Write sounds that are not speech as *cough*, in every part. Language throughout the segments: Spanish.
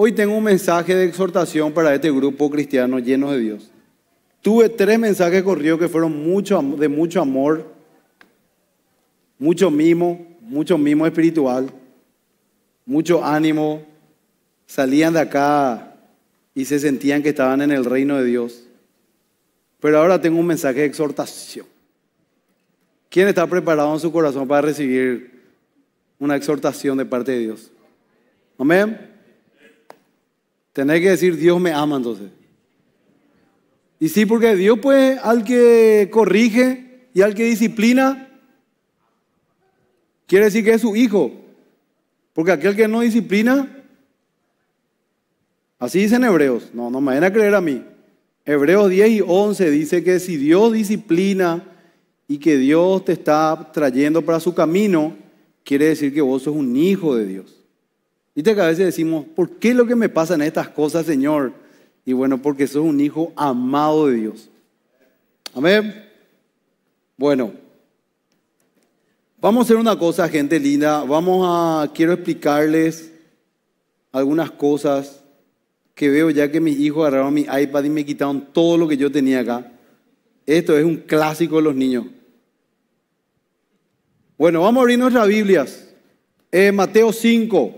Hoy tengo un mensaje de exhortación para este grupo cristiano lleno de Dios. Tuve tres mensajes corridos que fueron de mucho amor, mucho mimo, mucho mimo espiritual, mucho ánimo. Salían de acá y se sentían que estaban en el reino de Dios. Pero ahora tengo un mensaje de exhortación. ¿Quién está preparado en su corazón para recibir una exhortación de parte de Dios? Amén. Tenés que decir, Dios me ama entonces. Y sí, porque Dios pues al que corrige y al que disciplina, quiere decir que es su hijo. Porque aquel que no disciplina, así dicen hebreos, no, no me van a creer a mí. Hebreos 10 y 11 dice que si Dios disciplina y que Dios te está trayendo para su camino, quiere decir que vos sos un hijo de Dios y te a veces decimos, ¿por qué es lo que me pasan estas cosas, Señor? Y bueno, porque sos un hijo amado de Dios. Amén. Bueno, vamos a hacer una cosa, gente linda. Vamos a, quiero explicarles algunas cosas que veo ya que mis hijos agarraron mi iPad y me quitaron todo lo que yo tenía acá. Esto es un clásico de los niños. Bueno, vamos a abrir nuestras Biblias. Eh, Mateo 5.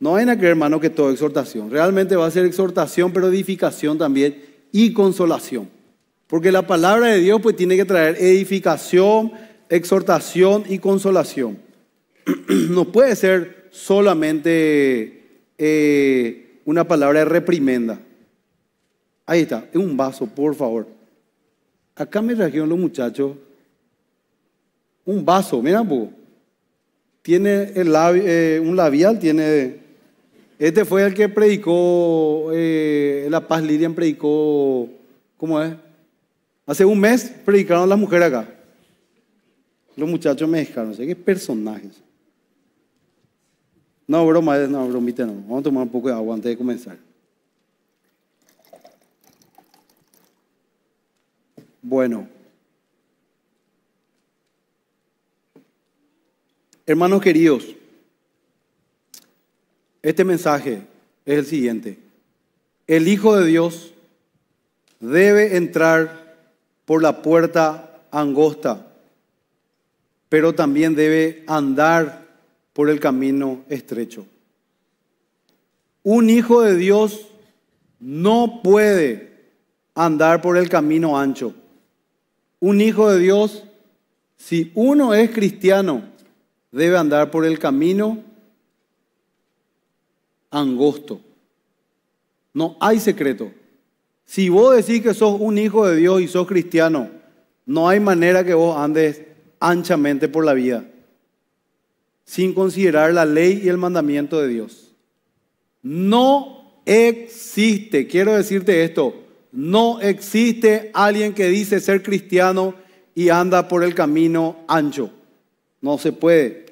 No hay nada que, hermano, que todo exhortación. Realmente va a ser exhortación, pero edificación también y consolación. Porque la palabra de Dios pues tiene que traer edificación, exhortación y consolación. *clears throat* No puede ser solamente eh, una palabra de reprimenda. Ahí está, es un vaso, por favor. Acá me reaccionan los muchachos un vaso, mira ¿pues? Tiene eh, un labial, tiene este fue el que predicó, eh, la Paz Lilian predicó, ¿cómo es? Hace un mes predicaron las mujeres acá. Los muchachos me no sé qué personajes. No, broma, eh, no, bromita no. Vamos a tomar un poco de agua antes de comenzar. Bueno. Hermanos queridos, este mensaje es el siguiente. El Hijo de Dios debe entrar por la puerta angosta, pero también debe andar por el camino estrecho. Un hijo de Dios no puede andar por el camino ancho. Un hijo de Dios, si uno es cristiano, debe andar por el camino angosto. No hay secreto. Si vos decís que sos un hijo de Dios y sos cristiano, no hay manera que vos andes anchamente por la vida sin considerar la ley y el mandamiento de Dios. No existe, quiero decirte esto, no existe alguien que dice ser cristiano y anda por el camino ancho. No se puede.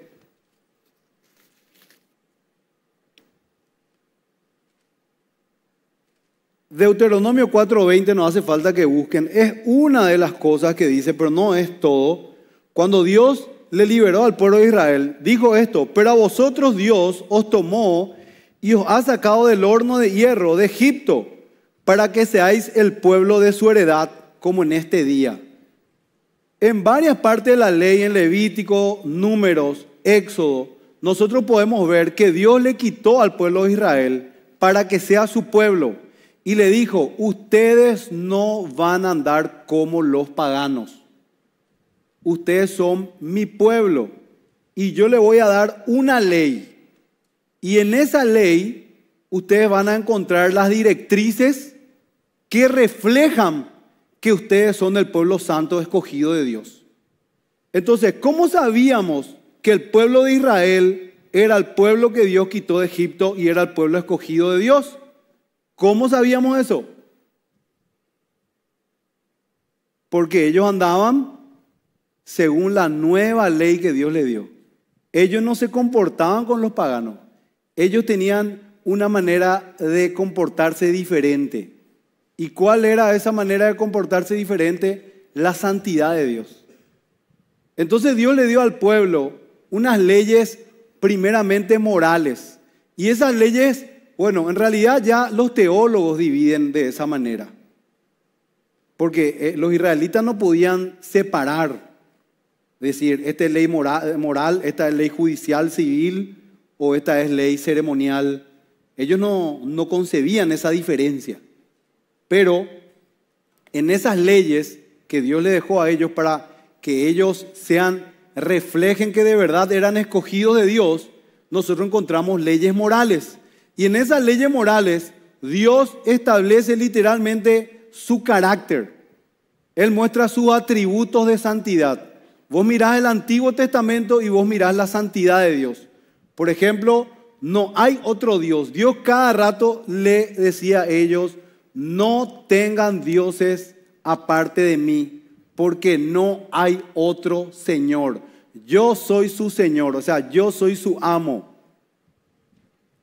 Deuteronomio 4:20 no hace falta que busquen, es una de las cosas que dice, pero no es todo. Cuando Dios le liberó al pueblo de Israel, dijo esto, pero a vosotros Dios os tomó y os ha sacado del horno de hierro de Egipto para que seáis el pueblo de su heredad como en este día. En varias partes de la ley, en Levítico, Números, Éxodo, nosotros podemos ver que Dios le quitó al pueblo de Israel para que sea su pueblo y le dijo, ustedes no van a andar como los paganos. Ustedes son mi pueblo y yo le voy a dar una ley. Y en esa ley ustedes van a encontrar las directrices que reflejan que ustedes son el pueblo santo escogido de Dios. Entonces, ¿cómo sabíamos que el pueblo de Israel era el pueblo que Dios quitó de Egipto y era el pueblo escogido de Dios? ¿Cómo sabíamos eso? Porque ellos andaban según la nueva ley que Dios le dio. Ellos no se comportaban con los paganos. Ellos tenían una manera de comportarse diferente. ¿Y cuál era esa manera de comportarse diferente? La santidad de Dios. Entonces Dios le dio al pueblo unas leyes primeramente morales. Y esas leyes bueno, en realidad ya los teólogos dividen de esa manera, porque eh, los israelitas no podían separar, decir, esta es ley moral, esta es ley judicial, civil, o esta es ley ceremonial. Ellos no, no concebían esa diferencia, pero en esas leyes que Dios le dejó a ellos para que ellos sean, reflejen que de verdad eran escogidos de Dios, nosotros encontramos leyes morales. Y en esas leyes morales, Dios establece literalmente su carácter. Él muestra sus atributos de santidad. Vos mirás el Antiguo Testamento y vos mirás la santidad de Dios. Por ejemplo, no hay otro Dios. Dios cada rato le decía a ellos, no tengan dioses aparte de mí, porque no hay otro Señor. Yo soy su Señor, o sea, yo soy su amo.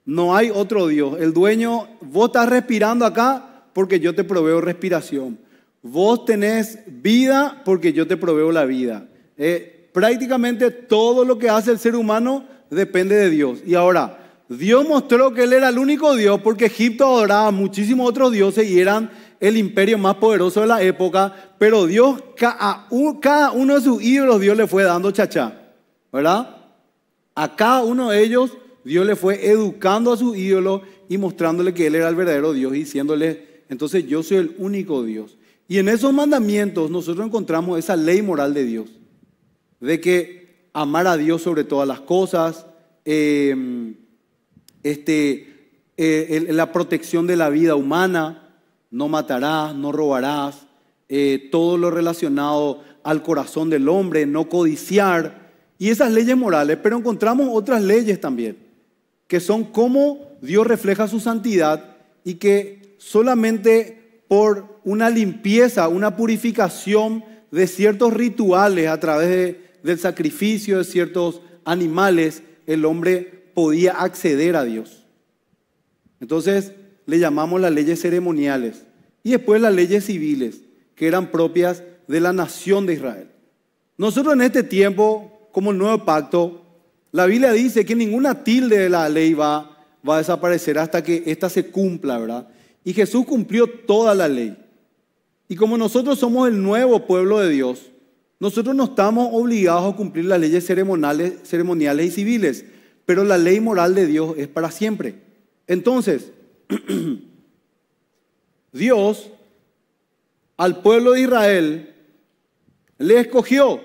No hay otro Dios. El dueño, vos estás respirando acá porque yo te proveo respiración. Vos tenés vida porque yo te proveo la vida. Eh, prácticamente todo lo que hace el ser humano depende de Dios. Y ahora, Dios mostró que Él era el único Dios porque Egipto adoraba a muchísimos otros dioses y eran el imperio más poderoso de la época, pero Dios, cada uno de sus ídolos, Dios le fue dando chacha, ¿verdad? A cada uno de ellos Dios le fue educando a su ídolo y mostrándole que Él era el verdadero Dios y diciéndole, entonces yo soy el único Dios. Y en esos mandamientos nosotros encontramos esa ley moral de Dios, de que amar a Dios sobre todas las cosas, em, este, eh, la protección de la vida humana, no matarás, no robarás, eh, todo lo relacionado al corazón del hombre, no codiciar, y esas leyes morales, pero encontramos otras leyes también que son como Dios refleja su santidad y que solamente por una limpieza, una purificación de ciertos rituales a través del sacrificio de ciertos animales, el hombre podía acceder a Dios. Entonces le llamamos las leyes ceremoniales y después las leyes civiles, que eran propias de la nación de Israel. Nosotros en este tiempo, como el nuevo pacto, la Biblia dice que ninguna tilde de la ley va, va a desaparecer hasta que ésta se cumpla, ¿verdad? Y Jesús cumplió toda la ley. Y como nosotros somos el nuevo pueblo de Dios, nosotros no estamos obligados a cumplir las leyes ceremoniales, ceremoniales y civiles, pero la ley moral de Dios es para siempre. Entonces, *clears throat* Dios al pueblo de Israel le escogió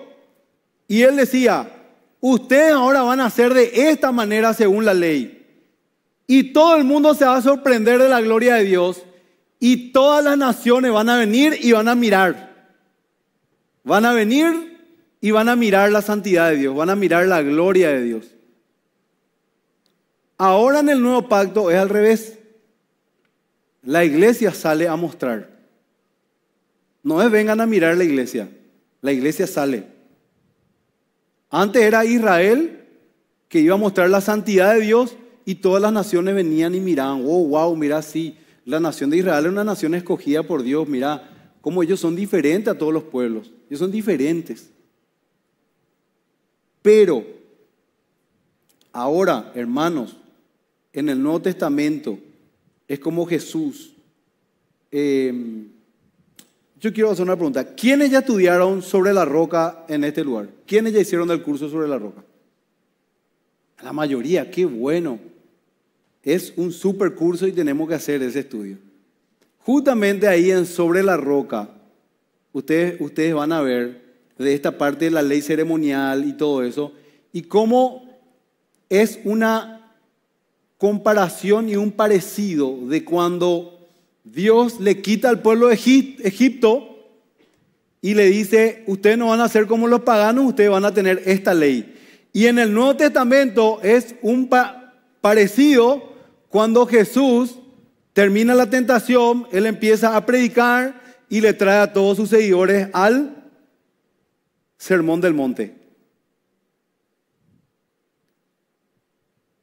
y él decía, ustedes ahora van a hacer de esta manera según la ley. Y todo el mundo se va a sorprender de la gloria de Dios. Y todas las naciones van a venir y van a mirar. Van a venir y van a mirar la santidad de Dios, van a mirar la gloria de Dios. Ahora en el nuevo pacto es al revés. La iglesia sale a mostrar. No es vengan a mirar la iglesia, la iglesia sale. Antes era Israel que iba a mostrar la santidad de Dios y todas las naciones venían y miraban, oh, wow, mira, sí, la nación de Israel es una nación escogida por Dios, mira, cómo ellos son diferentes a todos los pueblos, ellos son diferentes. Pero, ahora, hermanos, en el Nuevo Testamento es como Jesús. Em, yo quiero hacer una pregunta. ¿Quiénes ya estudiaron sobre la roca en este lugar? ¿Quiénes ya hicieron el curso sobre la roca? La mayoría, qué bueno. Es un super curso y tenemos que hacer ese estudio. Justamente ahí en Sobre la Roca, ustedes, ustedes van a ver de esta parte de la ley ceremonial y todo eso, y cómo es una comparación y un parecido de cuando Dios le quita al pueblo de Egipto y le dice, ustedes no van a ser como los paganos, ustedes van a tener esta ley. Y en el Nuevo Testamento es un parecido cuando Jesús termina la tentación, él empieza a predicar y le trae a todos sus seguidores al Sermón del Monte.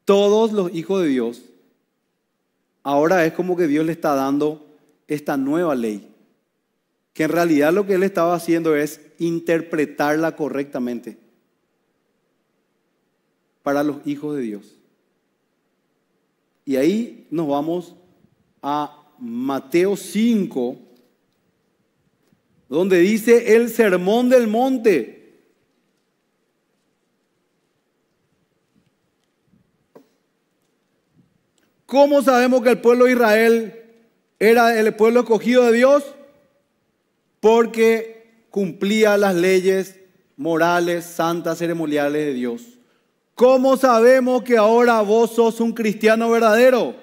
Todos los hijos de Dios ahora es como que Dios le está dando esta nueva ley, que en realidad lo que él estaba haciendo es interpretarla correctamente para los hijos de Dios. Y ahí nos vamos a Mateo 5, donde dice el sermón del monte. ¿Cómo sabemos que el pueblo de Israel era el pueblo escogido de Dios? Porque cumplía las leyes morales, santas, ceremoniales de Dios. ¿Cómo sabemos que ahora vos sos un cristiano verdadero?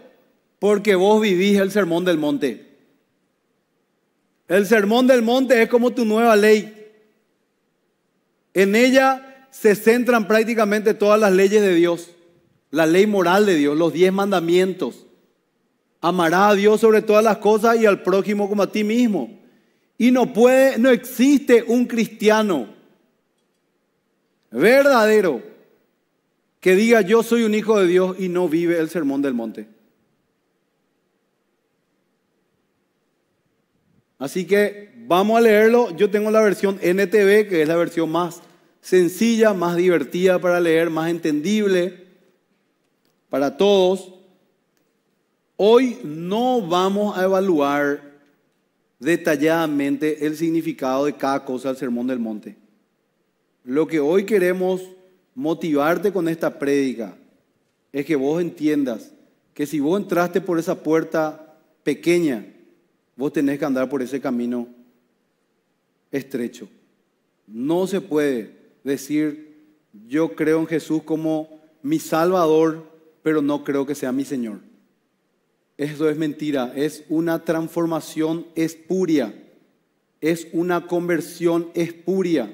Porque vos vivís el sermón del monte. El sermón del monte es como tu nueva ley. En ella se centran prácticamente todas las leyes de Dios la ley moral de Dios, los diez mandamientos. Amará a Dios sobre todas las cosas y al prójimo como a ti mismo. Y no puede, no existe un cristiano verdadero que diga yo soy un hijo de Dios y no vive el sermón del monte. Así que vamos a leerlo. Yo tengo la versión NTV, que es la versión más sencilla, más divertida para leer, más entendible para todos, hoy no vamos a evaluar detalladamente el significado de cada cosa del Sermón del Monte. Lo que hoy queremos motivarte con esta prédica es que vos entiendas que si vos entraste por esa puerta pequeña, vos tenés que andar por ese camino estrecho. No se puede decir, yo creo en Jesús como mi Salvador, pero no creo que sea mi Señor. Eso es mentira, es una transformación espuria, es una conversión espuria.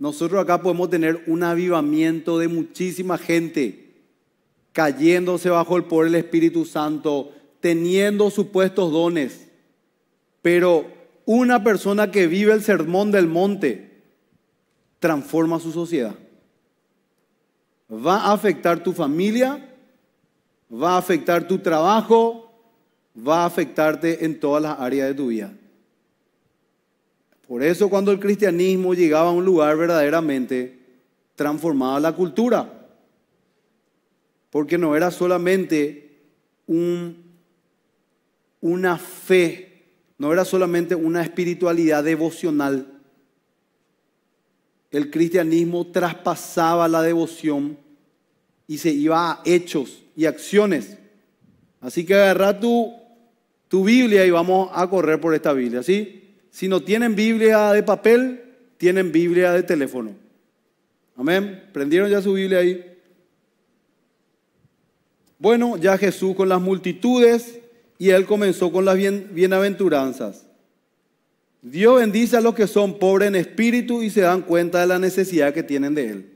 Nosotros acá podemos tener un avivamiento de muchísima gente cayéndose bajo el poder del Espíritu Santo, teniendo supuestos dones, pero una persona que vive el sermón del monte transforma su sociedad va a afectar tu familia, va a afectar tu trabajo, va a afectarte en todas las áreas de tu vida. Por eso cuando el cristianismo llegaba a un lugar verdaderamente transformaba la cultura, porque no era solamente una fe, no era solamente una espiritualidad devocional, el cristianismo traspasaba la devoción y se iba a hechos y acciones. Así que agarra tu, tu Biblia y vamos a correr por esta Biblia, Si no tienen Biblia de papel, tienen Biblia de teléfono. Amén. ¿Prendieron ya su Biblia ahí? Bueno, ya Jesús con las multitudes y él comenzó con las bienaventuranzas. Dios bendice a los que son pobres en espíritu y se dan cuenta de la necesidad que tienen de Él.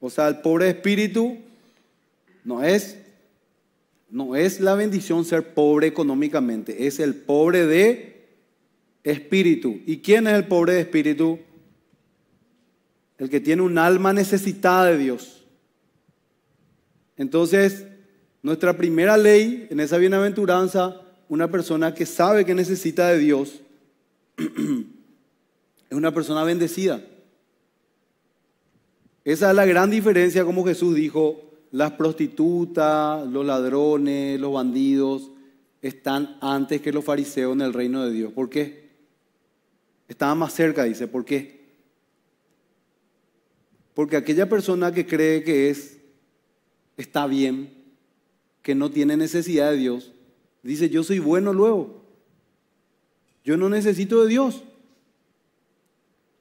O sea, el pobre espíritu no es, no es la bendición ser pobre económicamente, es el pobre de espíritu. ¿Y quién es el pobre de espíritu? El que tiene un alma necesitada de Dios. Entonces, nuestra primera ley en esa bienaventuranza una persona que sabe que necesita de Dios *clears throat* es una persona bendecida. Esa es la gran diferencia, como Jesús dijo, las prostitutas, los ladrones, los bandidos están antes que los fariseos en el reino de Dios. ¿Por qué? Estaban más cerca, dice. ¿Por qué? Porque aquella persona que cree que es, está bien, que no tiene necesidad de Dios, Dice, yo soy bueno luego. Yo no necesito de Dios.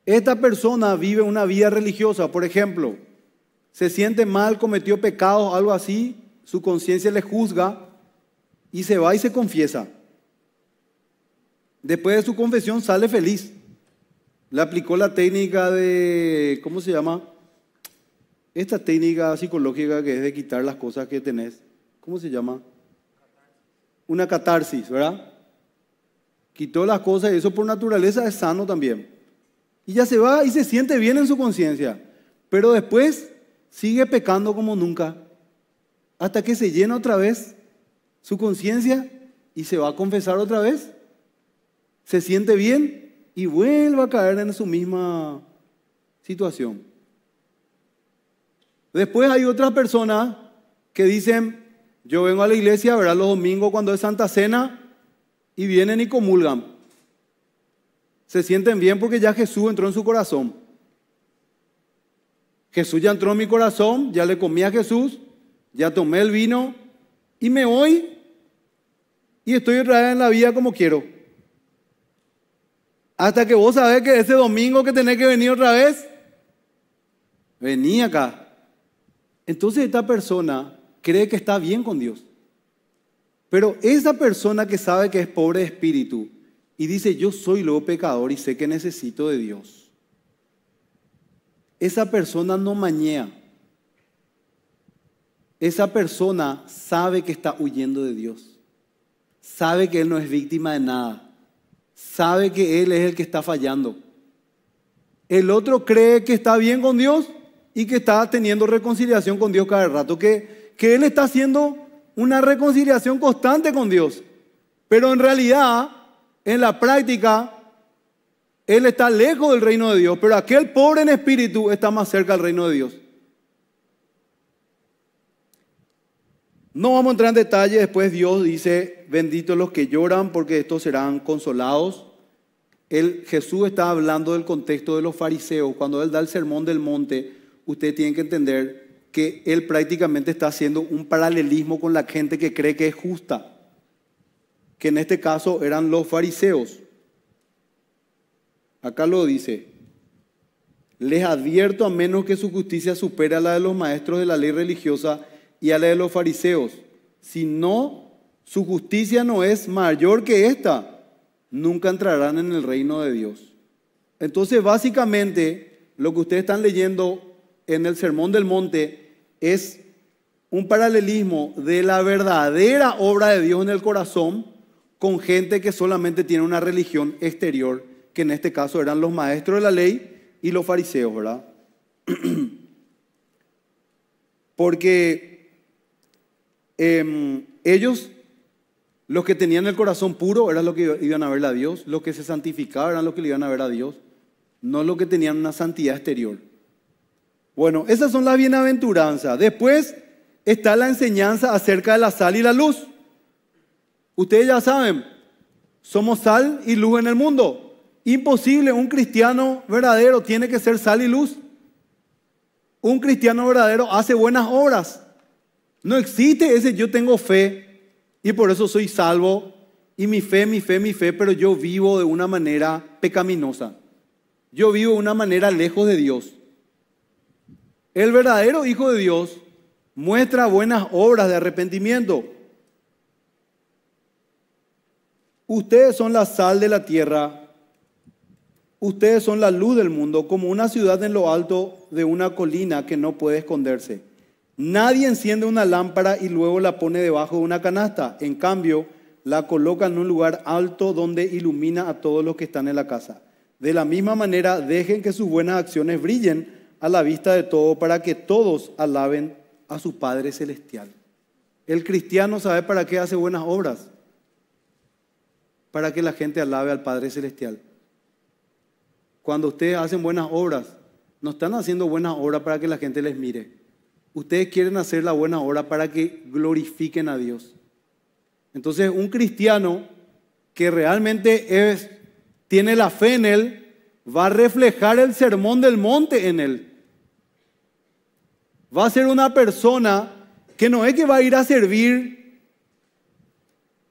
Esta persona vive una vida religiosa, por ejemplo, se siente mal, cometió pecados, algo así, su conciencia le juzga y se va y se confiesa. Después de su confesión sale feliz. Le aplicó la técnica de, ¿cómo se llama? Esta técnica psicológica que es de quitar las cosas que tenés. ¿Cómo se llama? una catarsis, ¿verdad? Quitó las cosas y eso por naturaleza es sano también. Y ya se va y se siente bien en su conciencia. Pero después sigue pecando como nunca. Hasta que se llena otra vez su conciencia y se va a confesar otra vez. Se siente bien y vuelve a caer en su misma situación. Después hay otras personas que dicen, yo vengo a la iglesia, ¿verdad? Los domingos cuando es Santa Cena y vienen y comulgan. Se sienten bien porque ya Jesús entró en su corazón. Jesús ya entró en mi corazón, ya le comí a Jesús, ya tomé el vino y me voy y estoy otra vez en la vida como quiero. Hasta que vos sabés que ese domingo que tenés que venir otra vez, vení acá. Entonces esta persona cree que está bien con Dios. Pero esa persona que sabe que es pobre de espíritu y dice, yo soy luego pecador y sé que necesito de Dios, esa persona no mañea. Esa persona sabe que está huyendo de Dios. Sabe que Él no es víctima de nada. Sabe que Él es el que está fallando. El otro cree que está bien con Dios y que está teniendo reconciliación con Dios cada rato. Que que él está haciendo una reconciliación constante con Dios. Pero en realidad, en la práctica, él está lejos del reino de Dios, pero aquel pobre en espíritu está más cerca del reino de Dios. No vamos a entrar en detalle, después Dios dice, benditos los que lloran porque estos serán consolados. Jesús está hablando del contexto de los fariseos. Cuando Él da el sermón del monte, usted tiene que entender que él prácticamente está haciendo un paralelismo con la gente que cree que es justa, que en este caso eran los fariseos. Acá lo dice, les advierto a menos que su justicia supere a la de los maestros de la ley religiosa y a la de los fariseos, si no, su justicia no es mayor que esta, nunca entrarán en el reino de Dios. Entonces, básicamente, lo que ustedes están leyendo en el Sermón del Monte es un paralelismo de la verdadera obra de Dios en el corazón con gente que solamente tiene una religión exterior, que en este caso eran los maestros de la ley y los fariseos, ¿verdad? *clears throat* Porque em, ellos, los que tenían el corazón puro, eran los que iban a ver a Dios, los que se santificaban eran los que le iban a ver a Dios, no los que tenían una santidad exterior. Bueno, esas son las bienaventuranzas. Después está la enseñanza acerca de la sal y la luz. Ustedes ya saben, somos sal y luz en el mundo. Imposible, un cristiano verdadero tiene que ser sal y luz. Un cristiano verdadero hace buenas obras. No existe ese yo tengo fe y por eso soy salvo y mi fe, mi fe, mi fe, pero yo vivo de una manera pecaminosa. Yo vivo de una manera lejos de Dios. El verdadero Hijo de Dios muestra buenas obras de arrepentimiento. Ustedes son la sal de la tierra, ustedes son la luz del mundo, como una ciudad en lo alto de una colina que no puede esconderse. Nadie enciende una lámpara y luego la pone debajo de una canasta. En cambio, la coloca en un lugar alto donde ilumina a todos los que están en la casa. De la misma manera, dejen que sus buenas acciones brillen a la vista de todo para que todos alaben a su Padre Celestial. El cristiano sabe para qué hace buenas obras, para que la gente alabe al Padre Celestial. Cuando ustedes hacen buenas obras, no están haciendo buenas obras para que la gente les mire. Ustedes quieren hacer la buena obra para que glorifiquen a Dios. Entonces, un cristiano que realmente es, tiene la fe en Él, va a reflejar el sermón del monte en Él va a ser una persona que no es que va a ir a servir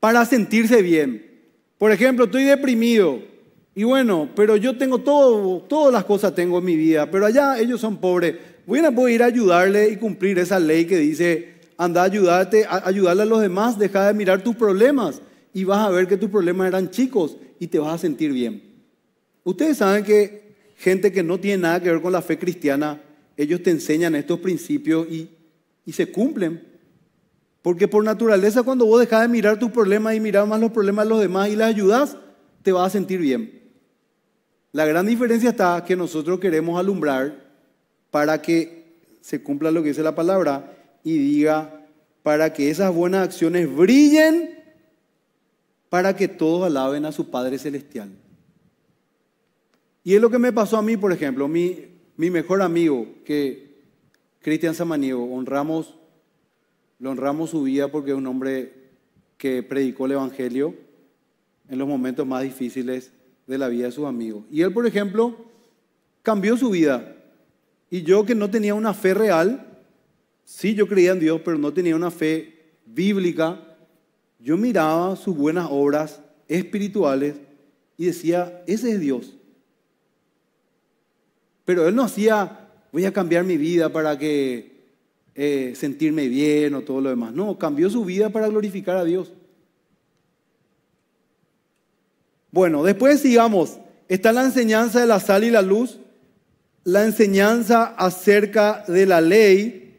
para sentirse bien. Por ejemplo, estoy deprimido y bueno, pero yo tengo todo, todas las cosas tengo en mi vida, pero allá ellos son pobres. Voy a ir a ayudarle y cumplir esa ley que dice, anda a ayudarte, ayudarle a los demás, deja de mirar tus problemas y vas a ver que tus problemas eran chicos y te vas a sentir bien. Ustedes saben que gente que no tiene nada que ver con la fe cristiana ellos te enseñan estos principios y, y se cumplen. Porque por naturaleza cuando vos dejás de mirar tus problemas y mirar más los problemas de los demás y las ayudas, te vas a sentir bien. La gran diferencia está que nosotros queremos alumbrar para que se cumpla lo que dice la palabra y diga, para que esas buenas acciones brillen, para que todos alaben a su Padre Celestial. Y es lo que me pasó a mí, por ejemplo. Mi, mi mejor amigo, que Cristian Samaniego, honramos, lo honramos su vida porque es un hombre que predicó el Evangelio en los momentos más difíciles de la vida de sus amigos. Y él, por ejemplo, cambió su vida. Y yo que no tenía una fe real, sí yo creía en Dios, pero no tenía una fe bíblica, yo miraba sus buenas obras espirituales y decía, ese es Dios. Pero él no hacía, voy a cambiar mi vida para que eh, sentirme bien o todo lo demás. No, cambió su vida para glorificar a Dios. Bueno, después sigamos. Está la enseñanza de la sal y la luz, la enseñanza acerca de la ley.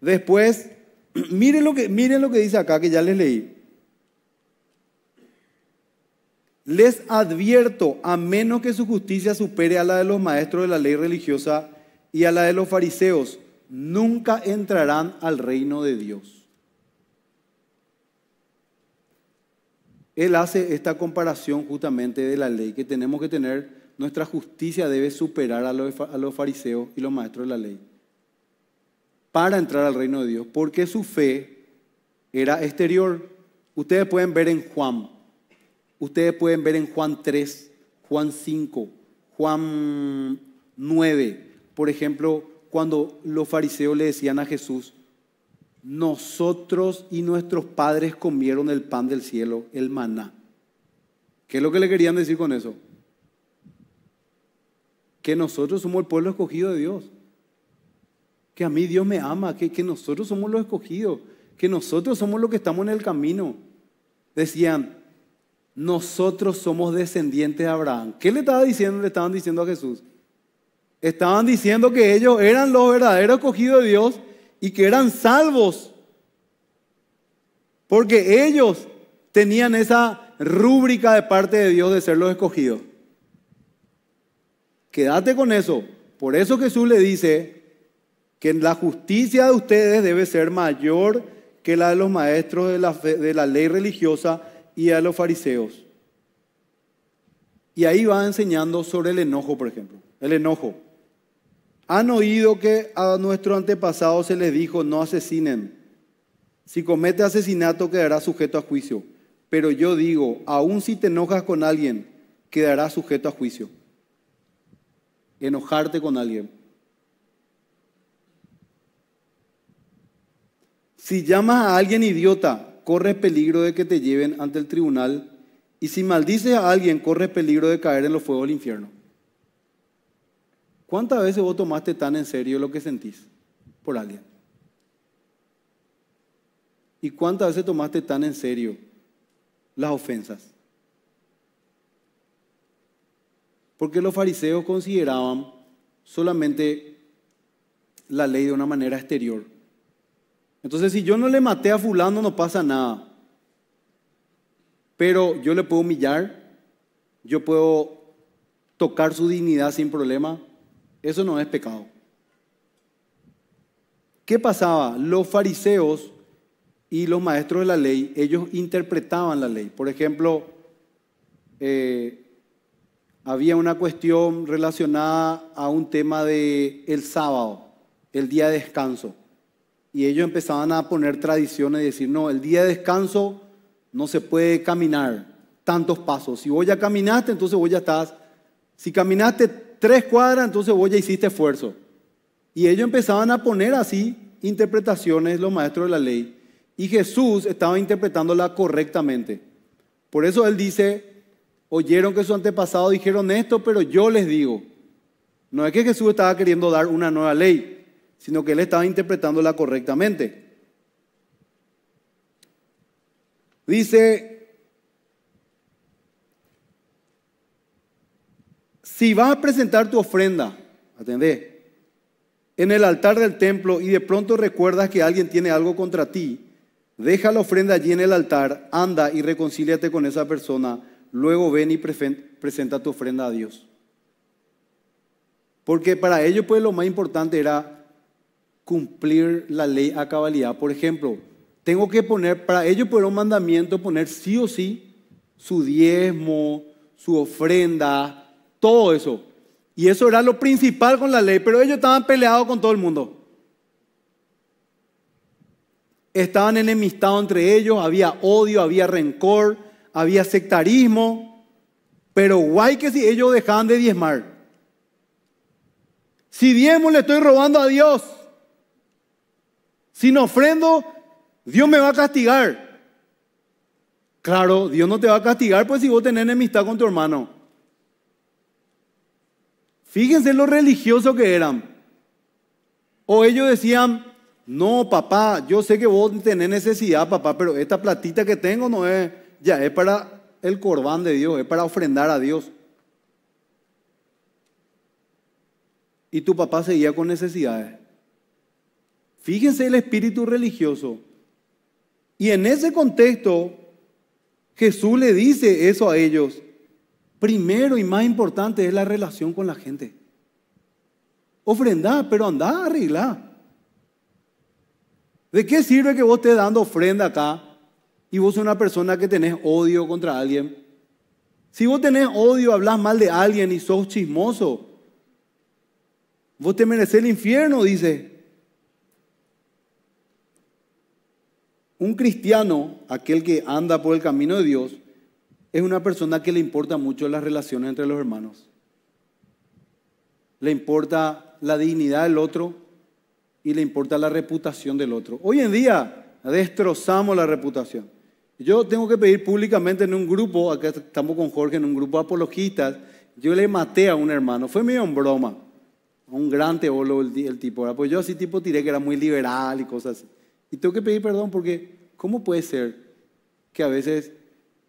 Después, *clears throat* miren lo que, miren lo que dice acá que ya les leí. Les advierto, a menos que su justicia supere a la de los maestros de la ley religiosa y a la de los fariseos, nunca entrarán al reino de Dios. Él hace esta comparación justamente de la ley, que tenemos que tener, nuestra justicia debe superar a los, fariseos y los maestros de la ley para entrar al reino de Dios, porque su fe era exterior. Ustedes pueden ver en Juan Ustedes pueden ver en Juan 3, Juan 5, Juan 9, por ejemplo, cuando los fariseos le decían a Jesús, nosotros y nuestros padres comieron el pan del cielo, el maná. ¿Qué es lo que le querían decir con eso? Que nosotros somos el pueblo escogido de Dios. Que a mí Dios me ama, que, que nosotros somos los escogidos, que nosotros somos los que estamos en el camino. Decían, nosotros somos descendientes de Abraham. ¿Qué le estaba diciendo? Le estaban diciendo a Jesús. Estaban diciendo que ellos eran los verdaderos escogidos de Dios y que eran salvos. Porque ellos tenían esa rúbrica de parte de Dios de ser los escogidos. Quédate con eso. Por eso Jesús le dice que la justicia de ustedes debe ser mayor que la de los maestros de la, de la ley religiosa y a los fariseos. Y ahí va enseñando sobre el enojo, por ejemplo. El enojo. Han oído que a nuestro antepasado se les dijo, no asesinen. Si comete asesinato quedará sujeto a juicio. Pero yo digo, aun si te enojas con alguien, quedará sujeto a juicio. Enojarte con alguien. Si llamas a alguien idiota corres peligro de que te lleven ante el tribunal, y si maldices a alguien, corres peligro de caer en los fuegos del infierno. ¿Cuántas veces vos tomaste tan en serio lo que sentís por alguien? ¿Y cuántas veces tomaste tan en serio las ofensas? Porque los fariseos consideraban solamente la ley de una manera exterior entonces, si yo no le maté a fulano, no pasa nada. Pero yo le puedo humillar, yo puedo tocar su dignidad sin problema. Eso no es pecado. ¿Qué pasaba? Los fariseos y los maestros de la ley, ellos interpretaban la ley. Por ejemplo, eh, había una cuestión relacionada a un tema de sábado, el día de descanso y ellos empezaban a poner tradiciones y decir, no, el día de descanso no se puede caminar tantos pasos. Si vos ya caminaste, entonces vos ya estás. Si caminaste tres cuadras, entonces vos ya hiciste esfuerzo. Y ellos empezaban a poner así interpretaciones, los maestros de la ley. Y Jesús estaba interpretándola correctamente. Por eso él dice, oyeron que su antepasado dijeron esto, pero yo les digo. No es que Jesús estaba queriendo dar una nueva ley sino que él estaba interpretándola correctamente. Dice, si vas a presentar tu ofrenda, atendé, en el altar del templo y de pronto recuerdas que alguien tiene algo contra ti, deja la ofrenda allí en el altar, anda y reconcíliate con esa persona, luego ven y presenta tu ofrenda a Dios. Porque para ellos pues lo más importante era cumplir la ley a cabalidad. Por ejemplo, tengo que poner, para ellos por un mandamiento, poner sí o sí su diezmo, su ofrenda, todo eso. Y eso era lo principal con la ley, pero ellos estaban peleados con todo el mundo. Estaban enemistados entre ellos, había odio, había rencor, había sectarismo. Pero guay que si ellos dejaban de diezmar. Si diezmo le estoy robando a Dios. Si no ofrendo, Dios me va a castigar. Claro, Dios no te va a castigar pues si vos tenés enemistad con tu hermano. Fíjense lo religioso que eran. O ellos decían, no, papá, yo sé que vos tenés necesidad, papá, pero esta platita que tengo no es, ya es para el corbán de Dios, es para ofrendar a Dios. Y tu papá seguía con necesidades. Fíjense el espíritu religioso. Y en ese contexto, Jesús le dice eso a ellos. Primero y más importante es la relación con la gente. Ofrenda, pero anda, arregla. ¿De qué sirve que vos estés dando ofrenda acá y vos sos una persona que tenés odio contra alguien? Si vos tenés odio, hablas mal de alguien y sos chismoso, vos te mereces el infierno, dice. Un cristiano, aquel que anda por el camino de Dios, es una persona que le importa mucho las relaciones entre los hermanos. Le importa la dignidad del otro y le importa la reputación del otro. Hoy en día destrozamos la reputación. Yo tengo que pedir públicamente en un grupo, acá estamos con Jorge, en un grupo de apologistas, yo le maté a un hermano, fue medio en broma, un gran teólogo el, tipo, pues yo así tipo tiré que era muy liberal y cosas así. Y tengo que pedir perdón porque, ¿cómo puede ser que a veces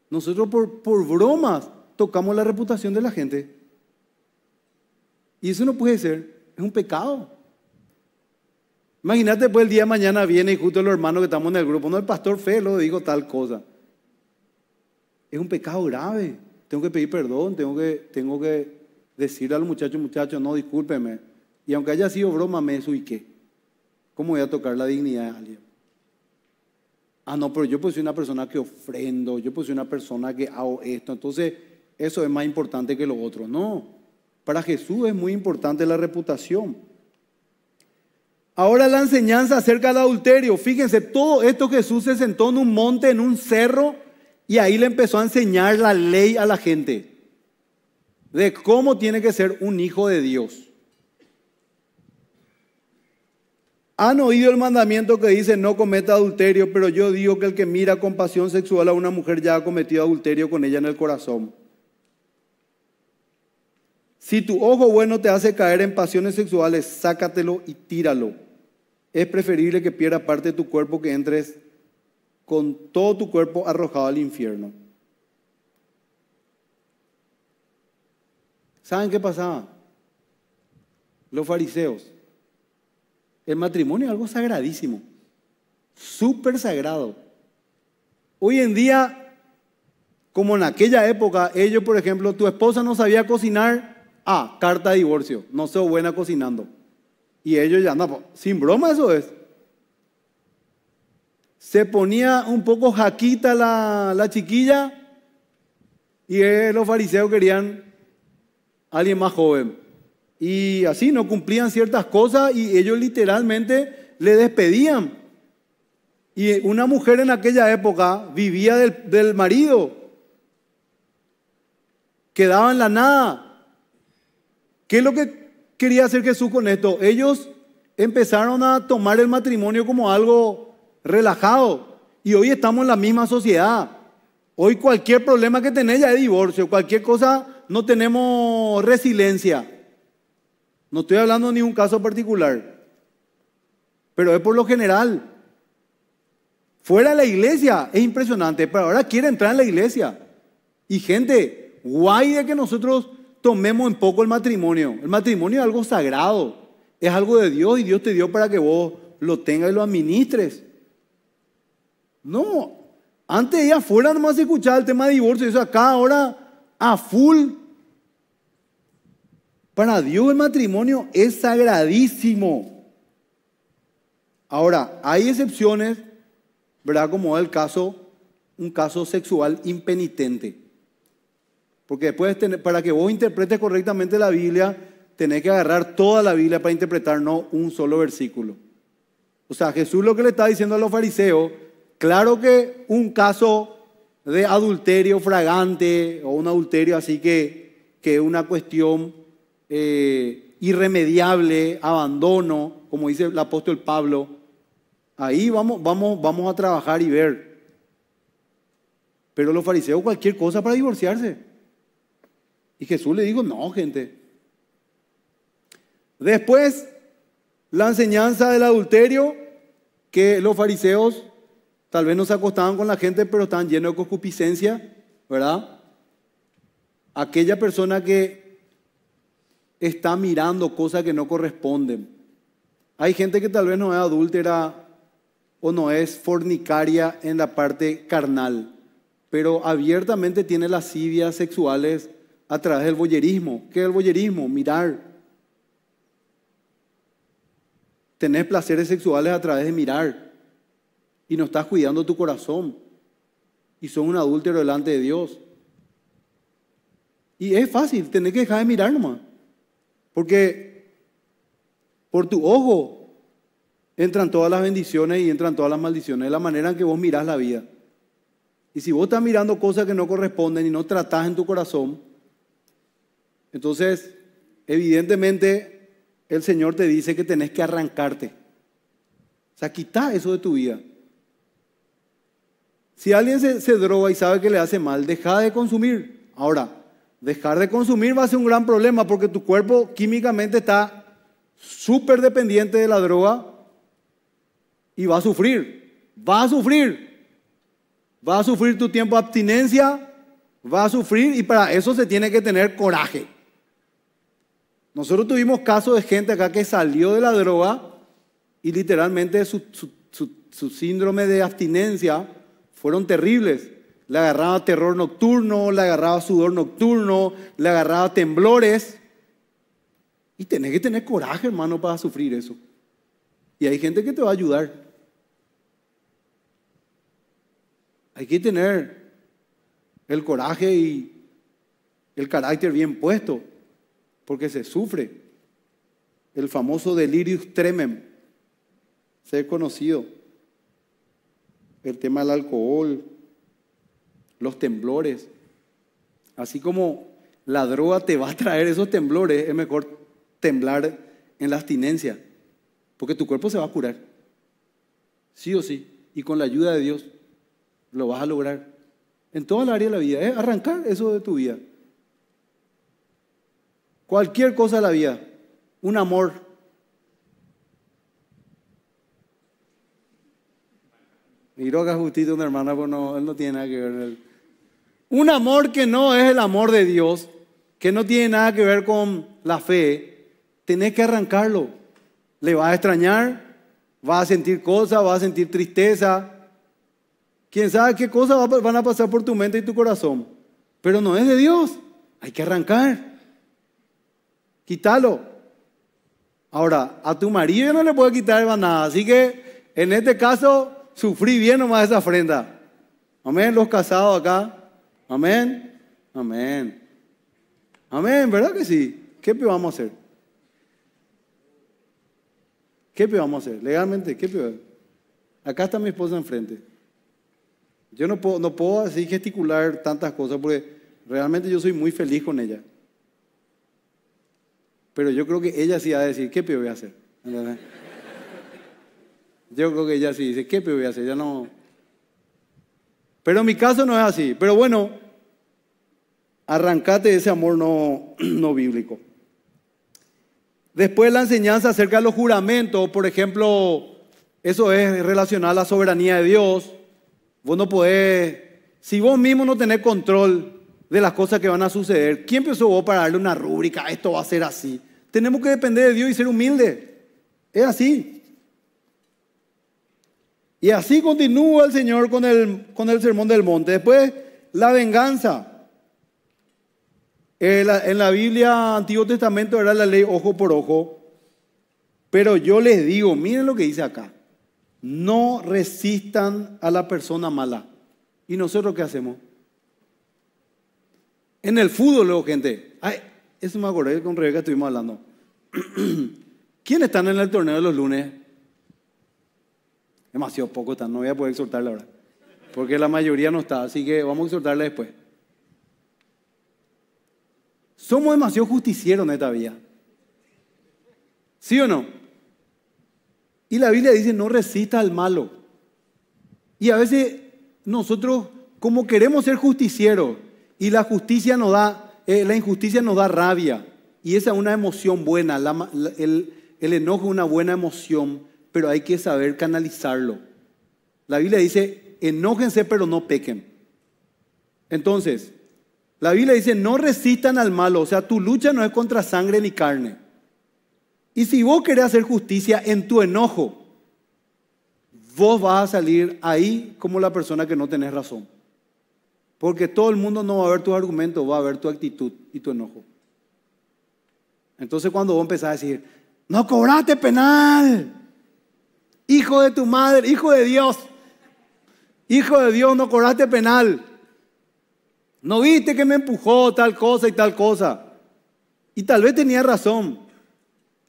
nosotros por, por bromas tocamos la reputación de la gente? Y eso no puede ser, es un pecado. Imagínate, pues el día de mañana viene y justo los hermanos que estamos en el grupo, no, el pastor Felo digo tal cosa. Es un pecado grave. Tengo que pedir perdón, tengo que, tengo que decirle al muchacho, muchacho, no, discúlpeme. Y aunque haya sido broma, me suiqué. ¿Cómo voy a tocar la dignidad de alguien? ah, no, pero yo pues soy una persona que ofrendo, yo pues soy una persona que hago esto, entonces eso es más importante que lo otro. No, para Jesús es muy importante la reputación. Ahora la enseñanza acerca del adulterio. Fíjense, todo esto Jesús se sentó en un monte, en un cerro, y ahí le empezó a enseñar la ley a la gente de cómo tiene que ser un hijo de Dios. Han oído el mandamiento que dice no cometa adulterio, pero yo digo que el que mira con pasión sexual a una mujer ya ha cometido adulterio con ella en el corazón. Si tu ojo bueno te hace caer en pasiones sexuales, sácatelo y tíralo. Es preferible que pierda parte de tu cuerpo que entres con todo tu cuerpo arrojado al infierno. ¿Saben qué pasaba? Los fariseos el matrimonio es algo sagradísimo, súper sagrado. Hoy en día, como en aquella época, ellos, por ejemplo, tu esposa no sabía cocinar, ah, carta de divorcio, no soy buena cocinando. Y ellos ya, no, sin broma eso es. Se ponía un poco jaquita la, la chiquilla y los fariseos querían alguien más joven. Y así no cumplían ciertas cosas y ellos literalmente le despedían. Y una mujer en aquella época vivía del, marido, quedaba en la nada. ¿Qué es lo que quería hacer Jesús con esto? Ellos empezaron a tomar el matrimonio como algo relajado. Y hoy estamos en la misma sociedad. Hoy cualquier problema que tenéis ya es divorcio, cualquier cosa no tenemos resiliencia. No estoy hablando ni un caso particular, pero es por lo general. Fuera de la iglesia es impresionante, pero ahora quiere entrar en la iglesia. Y gente, guay de que nosotros tomemos en poco el matrimonio. El matrimonio es algo sagrado, es algo de Dios y Dios te dio para que vos lo tengas y lo administres. No, antes ella fuera nomás escuchaba el tema de divorcio, eso acá ahora a full para Dios el matrimonio es sagradísimo. Ahora, hay excepciones, ¿verdad? Como el caso, un caso sexual impenitente. Porque después, para que vos interpretes correctamente la Biblia, tenés que agarrar toda la Biblia para interpretar, no un solo versículo. O sea, Jesús lo que le está diciendo a los fariseos, claro que un caso de adulterio fragante o un adulterio así que, que una cuestión eh, irremediable, abandono, como dice el apóstol Pablo. Ahí vamos, vamos, vamos a trabajar y ver. Pero los fariseos cualquier cosa para divorciarse. Y Jesús le dijo, no, gente. Después, la enseñanza del adulterio, que los fariseos tal vez no se acostaban con la gente, pero estaban llenos de concupiscencia, ¿verdad? Aquella persona que está mirando cosas que no corresponden. Hay gente que tal vez no es adúltera o no es fornicaria en la parte carnal, pero abiertamente tiene lascivias sexuales a través del boyerismo. ¿Qué es el boyerismo? Mirar. Tenés placeres sexuales a través de mirar y no estás cuidando tu corazón y son un adúltero delante de Dios. Y es fácil, tenés que dejar de mirar nomás. Porque por tu ojo entran todas las bendiciones y entran todas las maldiciones, Es la manera en que vos mirás la vida. Y si vos estás mirando cosas que no corresponden y no tratás en tu corazón, entonces evidentemente el Señor te dice que tenés que arrancarte. O sea, quita eso de tu vida. Si alguien se, se, droga y sabe que le hace mal, deja de consumir. Ahora, Dejar de consumir va a ser un gran problema porque tu cuerpo químicamente está súper dependiente de la droga y va a sufrir, va a sufrir, va a sufrir tu tiempo de abstinencia, va a sufrir y para eso se tiene que tener coraje. Nosotros tuvimos casos de gente acá que salió de la droga y literalmente su, su síndrome de abstinencia fueron terribles. Le agarraba terror nocturno, le agarraba sudor nocturno, le agarraba temblores. Y tenés que tener coraje, hermano, para sufrir eso. Y hay gente que te va a ayudar. Hay que tener el coraje y el carácter bien puesto, porque se sufre. El famoso delirius Se ha conocido. El tema del alcohol, los temblores. Así como la droga te va a traer esos temblores, es mejor temblar en la abstinencia, porque tu cuerpo se va a curar, sí o sí, y con la ayuda de Dios lo vas a lograr en toda la área de la vida, es arrancar eso de tu vida. Cualquier cosa de la vida, un amor. Miró que justito una hermana, pues no, él no tiene nada que ver. Un amor que no es el amor de Dios, que no tiene nada que ver con la fe, tenés que arrancarlo. Le va a extrañar, va a sentir cosas, va a sentir tristeza. Quién sabe qué cosas van a pasar por tu mente y tu corazón. Pero no es de Dios. Hay que arrancar. Quítalo. Ahora, a tu marido no le puedo quitar nada. Así que en este caso, sufrí bien nomás esa ofrenda. Amén, los casados acá. Amén. Amén. Amén, ¿verdad que sí? ¿Qué vamos a hacer? ¿Qué vamos a hacer? Legalmente, ¿qué peor? Acá está mi esposa enfrente. Yo no puedo, no puedo así gesticular tantas cosas porque realmente yo soy muy feliz con ella. Pero yo creo que ella sí va a decir, ¿qué peor voy a hacer? Yo creo que ella sí dice, ¿qué peor voy a hacer? Ya no, pero en mi caso no es así. Pero bueno, arrancate ese amor no, *clears throat* no bíblico. Después la enseñanza acerca de los juramentos, por ejemplo, eso es relacionado a la soberanía de Dios. Vos no podés, si vos mismo no tenés control de las cosas que van a suceder, ¿quién pensó vos para darle una rúbrica? Esto va a ser así. Tenemos que depender de Dios y ser humildes. Es así. Y así continúa el Señor con el, con el sermón del monte. Después, la venganza. Eh, en la, Biblia Antiguo Testamento era la ley ojo por ojo. Pero yo les digo, miren lo que dice acá. No resistan a la persona mala. ¿Y nosotros qué hacemos? En el fútbol, luego, gente. Ay, eso me acordé que con Rebeca estuvimos hablando. *clears throat* ¿Quiénes están en el torneo de los lunes? Demasiado poco están, no voy a poder exhortarle ahora. Porque la mayoría no está, así que vamos a exhortarle después. Somos demasiado justicieros en esta vida. ¿Sí o no? Y la Biblia dice, no resista al malo. Y a veces nosotros, como queremos ser justicieros, y la justicia nos da, eh, la injusticia nos da rabia. Y esa es una emoción buena, el, el enojo es una buena emoción pero hay que saber canalizarlo. La Biblia dice, enójense pero no pequen. Entonces, la Biblia dice, no resistan al malo, o sea, tu lucha no es contra sangre ni carne. Y si vos querés hacer justicia en tu enojo, vos vas a salir ahí como la persona que no tenés razón. Porque todo el mundo no va a ver tus argumentos, va a ver tu actitud y tu enojo. Entonces cuando vos empezás a decir, no cobraste penal, hijo de tu madre, hijo de Dios, hijo de Dios, no cobraste penal. No viste que me empujó tal cosa y tal cosa. Y tal vez tenía razón.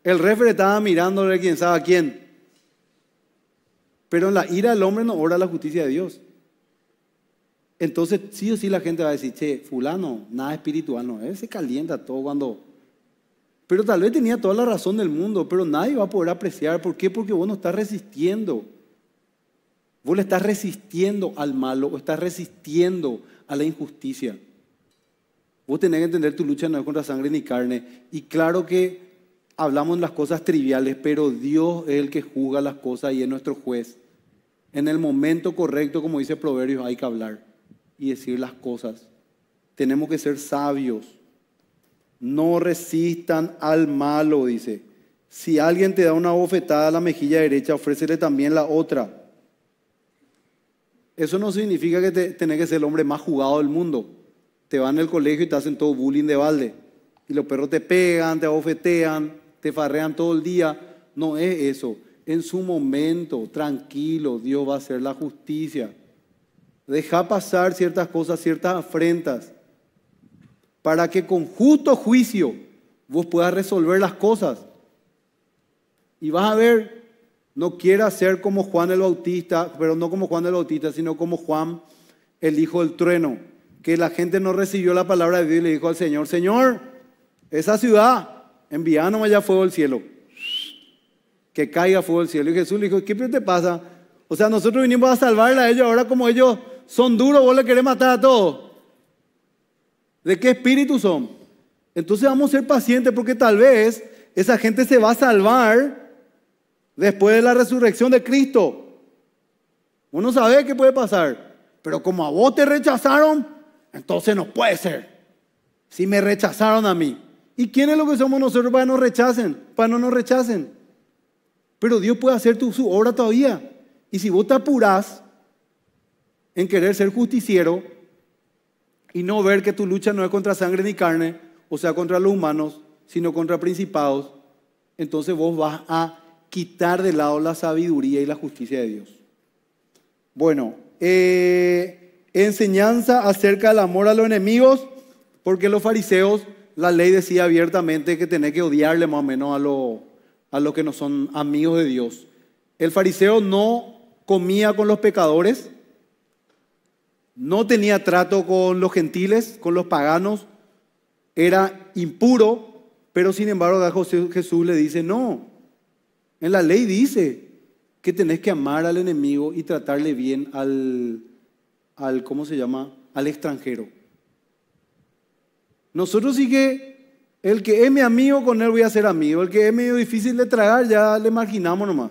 El refre estaba mirándole quién sabe quién. Pero en la ira del hombre no obra la justicia de Dios. Entonces, sí o sí la gente va a decir, che, fulano, nada espiritual no él se calienta todo cuando pero tal vez tenía toda la razón del mundo, pero nadie va a poder apreciar. ¿Por qué? Porque vos no estás resistiendo. Vos le estás resistiendo al malo o estás resistiendo a la injusticia. Vos tenés que entender tu lucha no es contra sangre ni carne. Y claro que hablamos las cosas triviales, pero Dios es el que juzga las cosas y es nuestro juez. En el momento correcto, como dice Proverbios, hay que hablar y decir las cosas. Tenemos que ser sabios. No resistan al malo, dice. Si alguien te da una bofetada a la mejilla derecha, ofrécele también la otra. Eso no significa que te, tenés que ser el hombre más jugado del mundo. Te van al colegio y te hacen todo bullying de balde. Y los perros te pegan, te bofetean, te farrean todo el día. No es eso. En su momento, tranquilo, Dios va a hacer la justicia. Deja pasar ciertas cosas, ciertas afrentas para que con justo juicio vos puedas resolver las cosas. Y vas a ver, no quiera ser como Juan el Bautista, pero no como Juan el Bautista, sino como Juan el Hijo del Trueno, que la gente no recibió la palabra de Dios y le dijo al Señor, Señor, esa ciudad, envíanos allá fuego del cielo, que caiga fuego del cielo. Y Jesús le dijo, ¿qué te pasa? O sea, nosotros vinimos a salvar a ellos, ahora como ellos son duros, vos le querés matar a todos. ¿De qué espíritu son? Entonces vamos a ser pacientes porque tal vez esa gente se va a salvar después de la resurrección de Cristo. Uno sabe qué puede pasar, pero como a vos te rechazaron, entonces no puede ser. Si me rechazaron a mí. ¿Y quién es lo que somos nosotros para no rechacen? Para no nos rechacen. Pero Dios puede hacer su obra todavía. Y si vos te apurás en querer ser justiciero, y no ver que tu lucha no es contra sangre ni carne, o sea, contra los humanos, sino contra principados, entonces vos vas a quitar de lado la sabiduría y la justicia de Dios. Bueno, eh, enseñanza acerca del amor a los enemigos, porque los fariseos, la ley decía abiertamente que tenés que odiarle más o menos a, lo, a los que no son amigos de Dios. El fariseo no comía con los pecadores, no tenía trato con los gentiles, con los paganos, era impuro, pero sin embargo Jesús le dice, no, en la ley dice que tenés que amar al enemigo y tratarle bien al, al ¿cómo se llama? Al extranjero. Nosotros sí que el que es mi amigo, con él voy a ser amigo. El que es medio difícil de tragar, ya le marginamos nomás.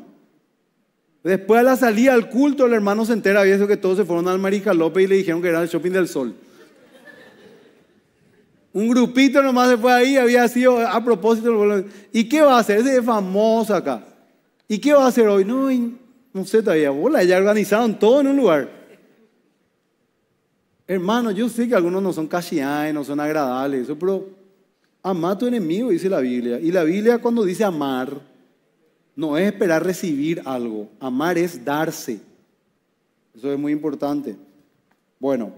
Después de la salida al culto, el hermano se entera había eso que todos se fueron al marica López y le dijeron que era el shopping del sol. Un grupito nomás se fue ahí, había sido a propósito. ¿Y qué va a hacer? Ese es famoso acá. ¿Y qué va a hacer hoy? No, no sé todavía. Bola, ya organizaron todo en un lugar. Hermano, yo sé que algunos no son cachianes, no son agradables, pero ama a tu enemigo, dice la Biblia. Y la Biblia cuando dice amar, no es esperar recibir algo. Amar es darse. Eso es muy importante. Bueno,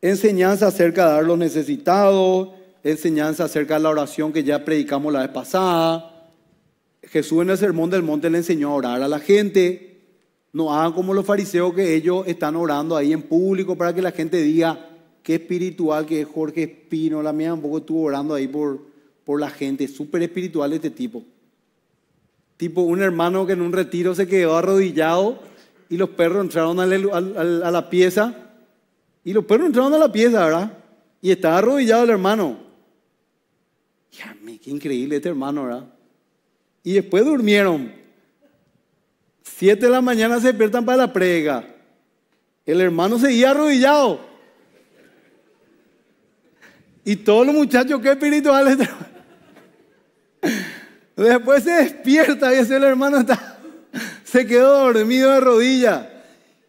enseñanza acerca de dar los necesitados, enseñanza acerca de la oración que ya predicamos la vez pasada. Jesús en el Sermón del Monte le enseñó a orar a la gente. No hagan como los fariseos que ellos están orando ahí en público para que la gente diga qué espiritual que es Jorge Espino, la mía, tampoco estuvo orando ahí por, por la gente súper espiritual de este tipo. Tipo un hermano que en un retiro se quedó arrodillado y los perros entraron a la, pieza. Y los perros entraron a la pieza, ¿verdad? Y estaba arrodillado el hermano. Dígame, qué increíble este hermano, ¿verdad? Y después durmieron. Siete de la mañana se despiertan para la prega. El hermano seguía arrodillado. Y todos los muchachos, qué espirituales. Después se despierta y el hermano *laughs* se quedó dormido de rodillas.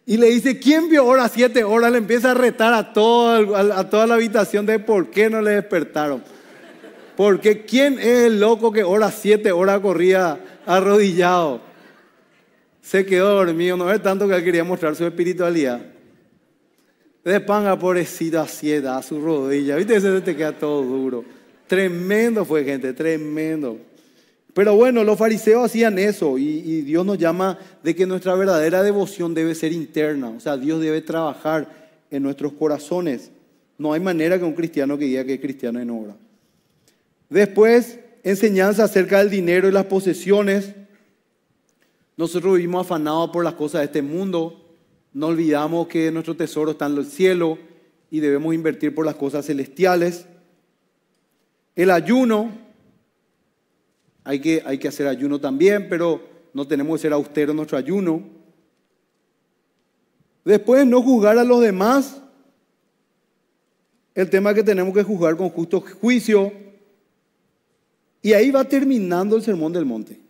Y le dice, ¿quién vio horas, siete horas? Le empieza a retar a, todo, a toda la habitación de por qué no le despertaron. Porque ¿quién es el loco que horas, siete horas corría arrodillado? Se quedó dormido, no es tanto que él quería mostrar su espiritualidad. De panga, pobrecito, así a su rodilla. ¿Viste? Ese te queda todo duro. Tremendo fue, gente, tremendo. Pero bueno, los fariseos hacían eso y, Dios nos llama de que nuestra verdadera devoción debe ser interna, o sea, Dios debe trabajar en nuestros corazones. No hay manera que un cristiano que diga que es cristiano en obra. Después, enseñanza acerca del dinero y las posesiones. Nosotros vivimos afanados por las cosas de este mundo, no olvidamos que nuestro tesoro está en el cielo y debemos invertir por las cosas celestiales. El ayuno, hay que, hay que hacer ayuno también, pero no tenemos que ser austeros en nuestro ayuno. Después, no juzgar a los demás. El tema que tenemos que juzgar con justo juicio. Y ahí va terminando el sermón del monte.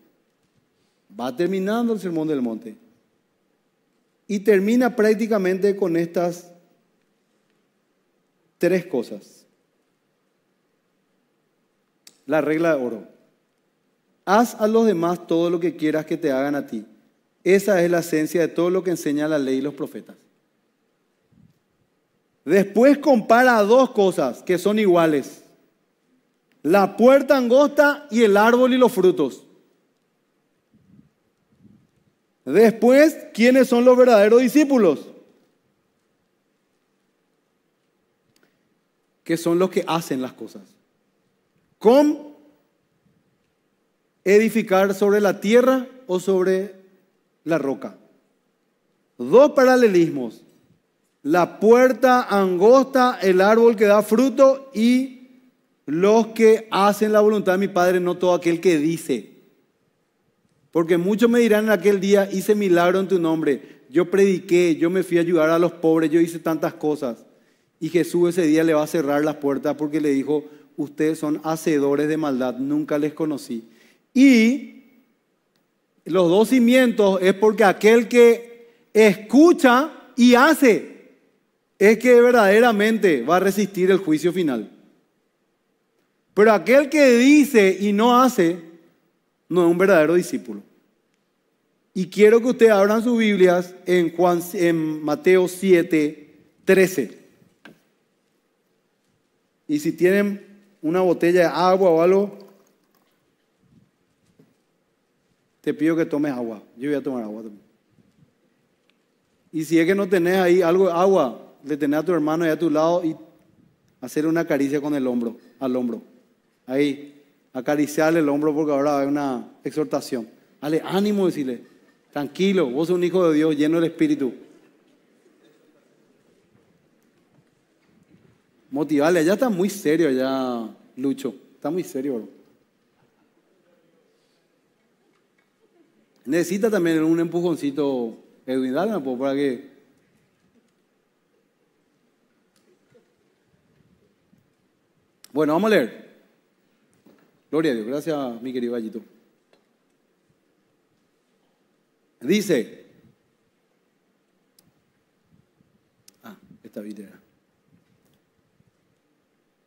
Va terminando el sermón del monte. Y termina prácticamente con estas tres cosas. La regla de oro. Haz a los demás todo lo que quieras que te hagan a ti. Esa es la esencia de todo lo que enseña la ley y los profetas. Después compara dos cosas que son iguales. La puerta angosta y el árbol y los frutos. Después, ¿quiénes son los verdaderos discípulos? Que son los que hacen las cosas. Con edificar sobre la tierra o sobre la roca. Dos paralelismos. La puerta angosta, el árbol que da fruto y los que hacen la voluntad de mi Padre, no todo aquel que dice. Porque muchos me dirán en aquel día, hice milagro en tu nombre, yo prediqué, yo me fui a ayudar a los pobres, yo hice tantas cosas. Y Jesús ese día le va a cerrar las puertas porque le dijo, ustedes son hacedores de maldad, nunca les conocí. Y los dos cimientos es porque aquel que escucha y hace es que verdaderamente va a resistir el juicio final. Pero aquel que dice y no hace no es un verdadero discípulo. Y quiero que ustedes abran sus Biblias en, Juan, en Mateo 7, 13. Y si tienen una botella de agua o algo, te pido que tomes agua. Yo voy a tomar agua también. Y si es que no tenés ahí algo, de agua, le tenés a tu hermano ahí a tu lado y hacer una caricia con el hombro, al hombro. Ahí, acariciarle el hombro porque ahora hay una exhortación. Dale ánimo, decirle, tranquilo, vos sos un hijo de Dios lleno del Espíritu. Motivarle, ya está muy serio, allá, Lucho, está muy serio, bro. necesita también un empujoncito Edwin Dalma, pues, para que Bueno, vamos a leer. Gloria a Dios, gracias mi querido gallito. Dice, ah, esta vida.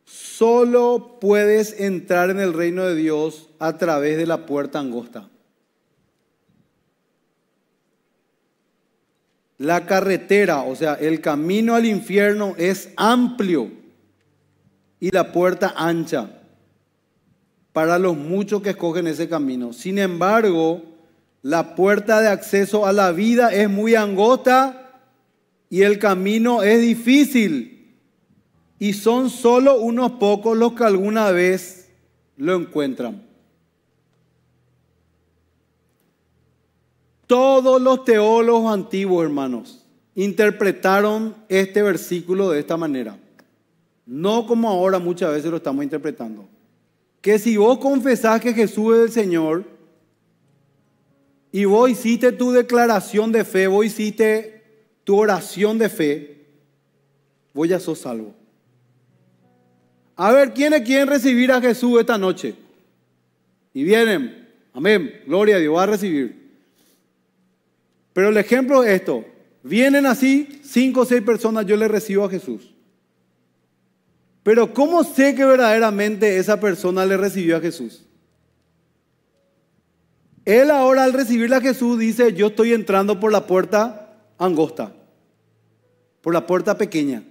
Solo puedes entrar en el reino de Dios a través de la puerta angosta. La carretera, o sea, el camino al infierno es amplio y la puerta ancha para los muchos que escogen ese camino. Sin embargo, la puerta de acceso a la vida es muy angosta y el camino es difícil. Y son solo unos pocos los que alguna vez lo encuentran. Todos los teólogos antiguos, hermanos, interpretaron este versículo de esta manera. No como ahora muchas veces lo estamos interpretando. Que si vos confesás que Jesús es el Señor y vos hiciste tu declaración de fe, vos hiciste tu oración de fe, vos ya sos salvo. A ver, ¿quiénes quieren recibir a Jesús esta noche? Y vienen, amén, gloria a Dios, va a recibir. Pero el ejemplo es esto. Vienen así cinco o seis personas, yo le recibo a Jesús. Pero ¿cómo sé que verdaderamente esa persona le recibió a Jesús? Él ahora al recibirle a Jesús dice, yo estoy entrando por la puerta angosta, por la puerta pequeña.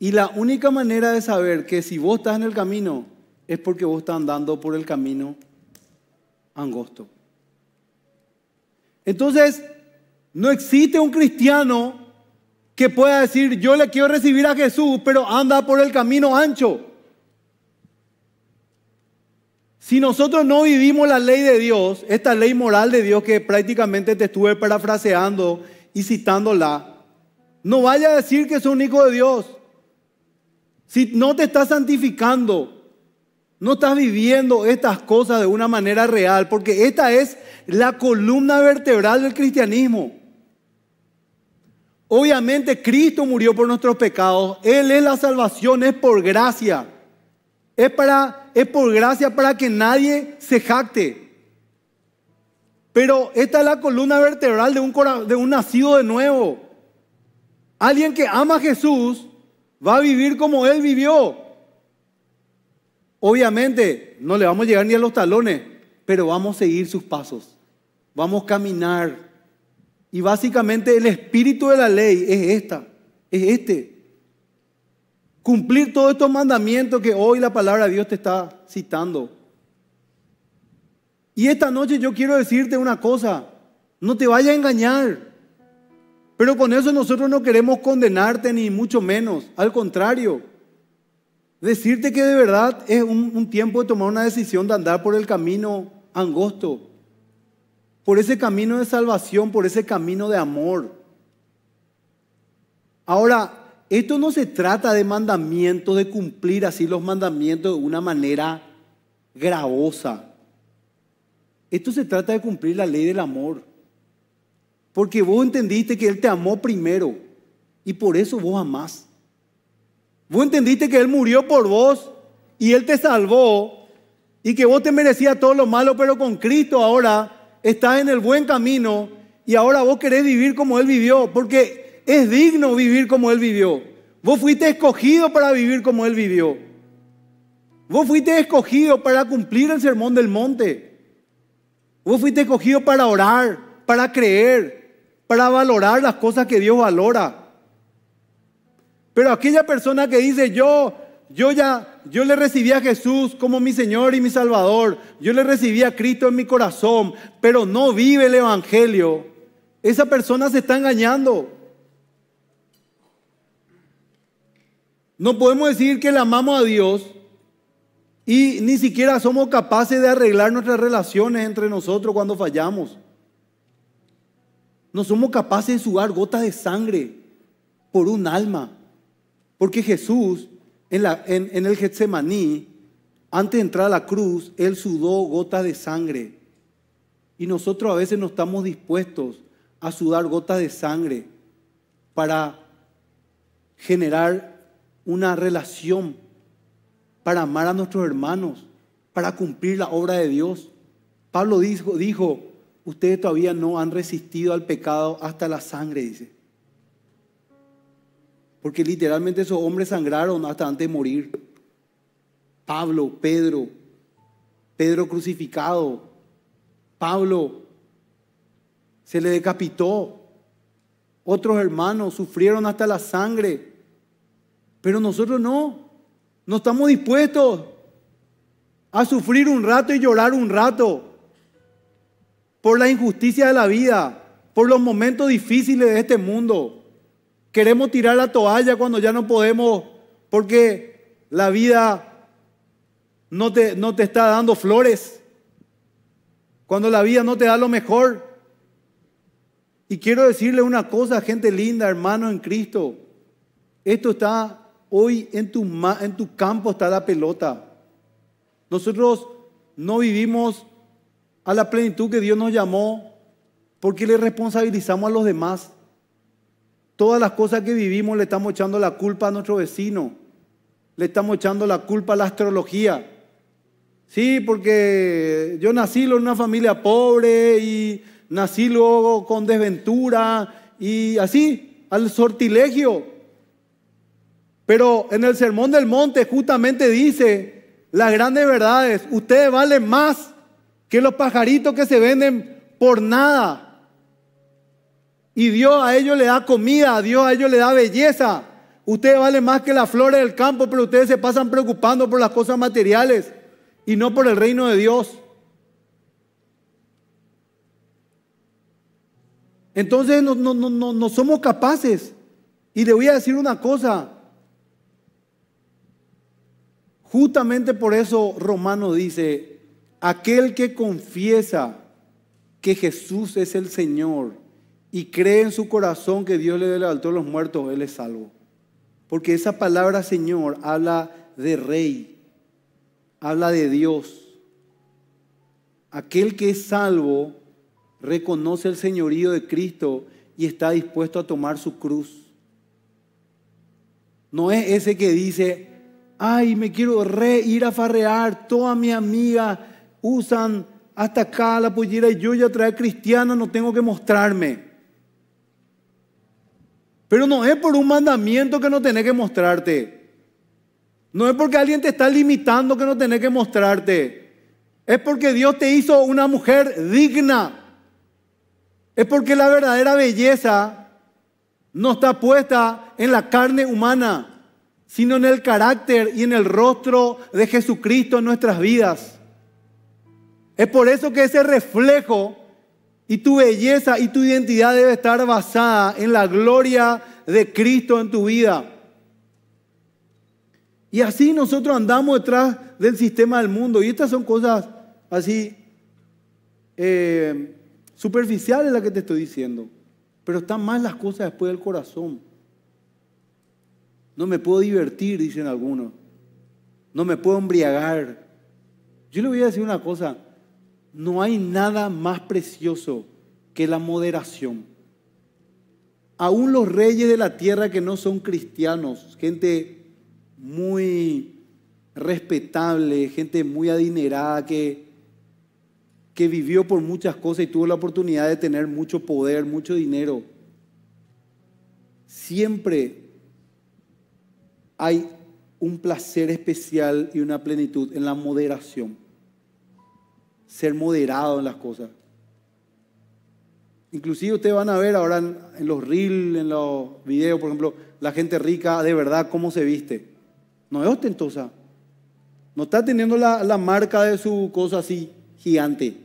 Y la única manera de saber que si vos estás en el camino es porque vos estás andando por el camino angosto. Entonces, no existe un cristiano que pueda decir, yo le quiero recibir a Jesús, pero anda por el camino ancho. Si nosotros no vivimos la ley de Dios, esta ley moral de Dios que prácticamente te estuve parafraseando y citándola, no vaya a decir que es un hijo de Dios. Si no te está santificando, no estás viviendo estas cosas de una manera real, porque esta es la columna vertebral del cristianismo. Obviamente Cristo murió por nuestros pecados, Él es la salvación, es por gracia. Es, para, es por gracia para que nadie se jacte. Pero esta es la columna vertebral de un, de un nacido de nuevo. Alguien que ama a Jesús va a vivir como Él vivió. Obviamente no le vamos a llegar ni a los talones, pero vamos a seguir sus pasos, vamos a caminar. Y básicamente el espíritu de la ley es esta, es este. Cumplir todos estos mandamientos que hoy la palabra de Dios te está citando. Y esta noche yo quiero decirte una cosa, no te vaya a engañar. Pero con eso nosotros no queremos condenarte ni mucho menos, al contrario. Decirte que de verdad es un, tiempo de tomar una decisión de andar por el camino angosto, por ese camino de salvación, por ese camino de amor. Ahora, esto no se trata de mandamientos, de cumplir así los mandamientos de una manera gravosa. Esto se trata de cumplir la ley del amor. Porque vos entendiste que Él te amó primero y por eso vos amás. Vos entendiste que Él murió por vos y Él te salvó y que vos te merecías todo lo malo, pero con Cristo ahora estás en el buen camino y ahora vos querés vivir como Él vivió, porque es digno vivir como Él vivió. Vos fuiste escogido para vivir como Él vivió. Vos fuiste escogido para cumplir el sermón del monte. Vos fuiste escogido para orar, para creer, para valorar las cosas que Dios valora. Pero aquella persona que dice, yo, yo ya, yo le recibí a Jesús como mi Señor y mi Salvador, yo le recibí a Cristo en mi corazón, pero no vive el Evangelio, esa persona se está engañando. No podemos decir que le amamos a Dios y ni siquiera somos capaces de arreglar nuestras relaciones entre nosotros cuando fallamos. No somos capaces de sugar gotas de sangre por un alma. Porque Jesús en, el Getsemaní, antes de entrar a la cruz, Él sudó gotas de sangre. Y nosotros a veces no estamos dispuestos a sudar gotas de sangre para generar una relación, para amar a nuestros hermanos, para cumplir la obra de Dios. Pablo dijo, dijo ustedes todavía no han resistido al pecado hasta la sangre, dice. Porque literalmente esos hombres sangraron hasta antes de morir. Pablo, Pedro, Pedro crucificado, Pablo se le decapitó, otros hermanos sufrieron hasta la sangre, pero nosotros no, no estamos dispuestos a sufrir un rato y llorar un rato por la injusticia de la vida, por los momentos difíciles de este mundo. Queremos tirar la toalla cuando ya no podemos porque la vida no te, no te está dando flores. Cuando la vida no te da lo mejor. Y quiero decirle una cosa, gente linda, hermano en Cristo. Esto está hoy en tu, en tu campo, está la pelota. Nosotros no vivimos a la plenitud que Dios nos llamó porque le responsabilizamos a los demás. Todas las cosas que vivimos le estamos echando la culpa a nuestro vecino. Le estamos echando la culpa a la astrología. Sí, porque yo nací en una familia pobre y nací luego con desventura y así, al sortilegio. Pero en el Sermón del Monte justamente dice las grandes verdades. Ustedes valen más que los pajaritos que se venden por nada. Y Dios a ellos le da comida, a Dios a ellos le da belleza. Ustedes valen más que las flores del campo, pero ustedes se pasan preocupando por las cosas materiales y no por el reino de Dios. Entonces no, no somos capaces. Y le voy a decir una cosa. Justamente por eso Romano dice, aquel que confiesa que Jesús es el Señor, y cree en su corazón que Dios le levantó a los muertos, él es salvo. Porque esa palabra Señor habla de rey, habla de Dios. Aquel que es salvo reconoce el señorío de Cristo y está dispuesto a tomar su cruz. No es ese que dice, ay, me quiero re ir a farrear, toda mi amiga. usan hasta acá la pollera y yo ya trae cristiana, no tengo que mostrarme. Pero no es por un mandamiento que no tenés que mostrarte. No es porque alguien te está limitando que no tenés que mostrarte. Es porque Dios te hizo una mujer digna. Es porque la verdadera belleza no está puesta en la carne humana, sino en el carácter y en el rostro de Jesucristo en nuestras vidas. Es por eso que ese reflejo y tu belleza y tu identidad debe estar basada en la gloria de Cristo en tu vida. Y así nosotros andamos detrás del sistema del mundo. Y estas son cosas así eh, superficiales las que te estoy diciendo. Pero están más las cosas después del corazón. No me puedo divertir, dicen algunos. No me puedo embriagar. Yo le voy a decir una cosa. No hay nada más precioso que la moderación. Aún los reyes de la tierra que no son cristianos, gente muy respetable, gente muy adinerada que, que vivió por muchas cosas y tuvo la oportunidad de tener mucho poder, mucho dinero, siempre hay un placer especial y una plenitud en la moderación ser moderado en las cosas. Inclusive ustedes van a ver ahora en, los reels, en los videos, por ejemplo, la gente rica de verdad cómo se viste. No es ostentosa. No está teniendo la, marca de su cosa así gigante.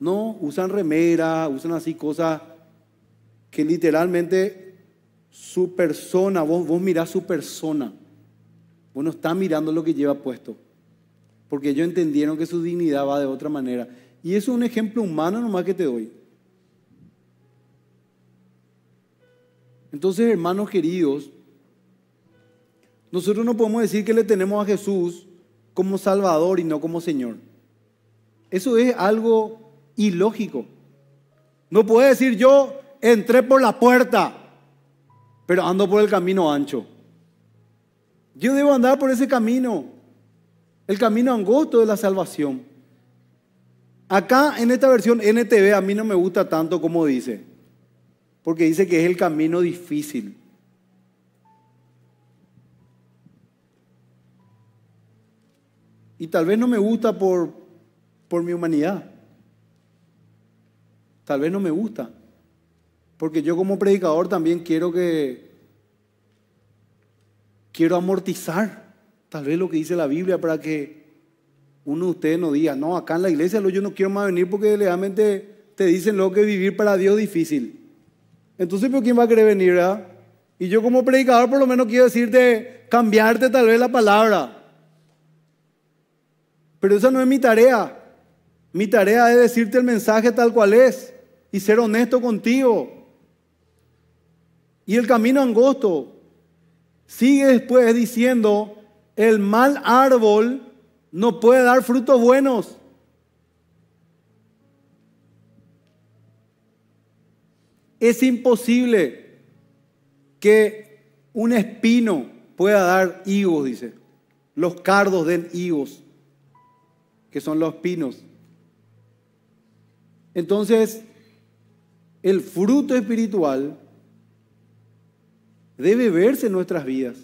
No, usan remera, usan así cosas que literalmente su persona, vos, vos mirás su persona. Vos no estás mirando lo que lleva puesto porque ellos entendieron que su dignidad va de otra manera. Y eso es un ejemplo humano nomás que te doy. Entonces, hermanos queridos, nosotros no podemos decir que le tenemos a Jesús como Salvador y no como Señor. Eso es algo ilógico. No puede decir yo entré por la puerta, pero ando por el camino ancho. Yo debo andar por ese camino el camino angosto de la salvación. Acá en esta versión NTV a mí no me gusta tanto como dice, porque dice que es el camino difícil. Y tal vez no me gusta por, por mi humanidad. Tal vez no me gusta. Porque yo como predicador también quiero que... Quiero amortizar Tal vez lo que dice la Biblia para que uno de ustedes no diga, no, acá en la iglesia yo no quiero más venir porque legalmente te dicen lo que vivir para Dios es difícil. Entonces, ¿pero quién va a querer venir, verdad? Ah? Y yo como predicador por lo menos quiero decirte, cambiarte tal vez la palabra. Pero esa no es mi tarea. Mi tarea es decirte el mensaje tal cual es y ser honesto contigo. Y el camino angosto sigue después diciendo, el mal árbol no puede dar frutos buenos. Es imposible que un espino pueda dar higos, dice. Los cardos den higos, que son los pinos. Entonces, el fruto espiritual debe verse en nuestras vidas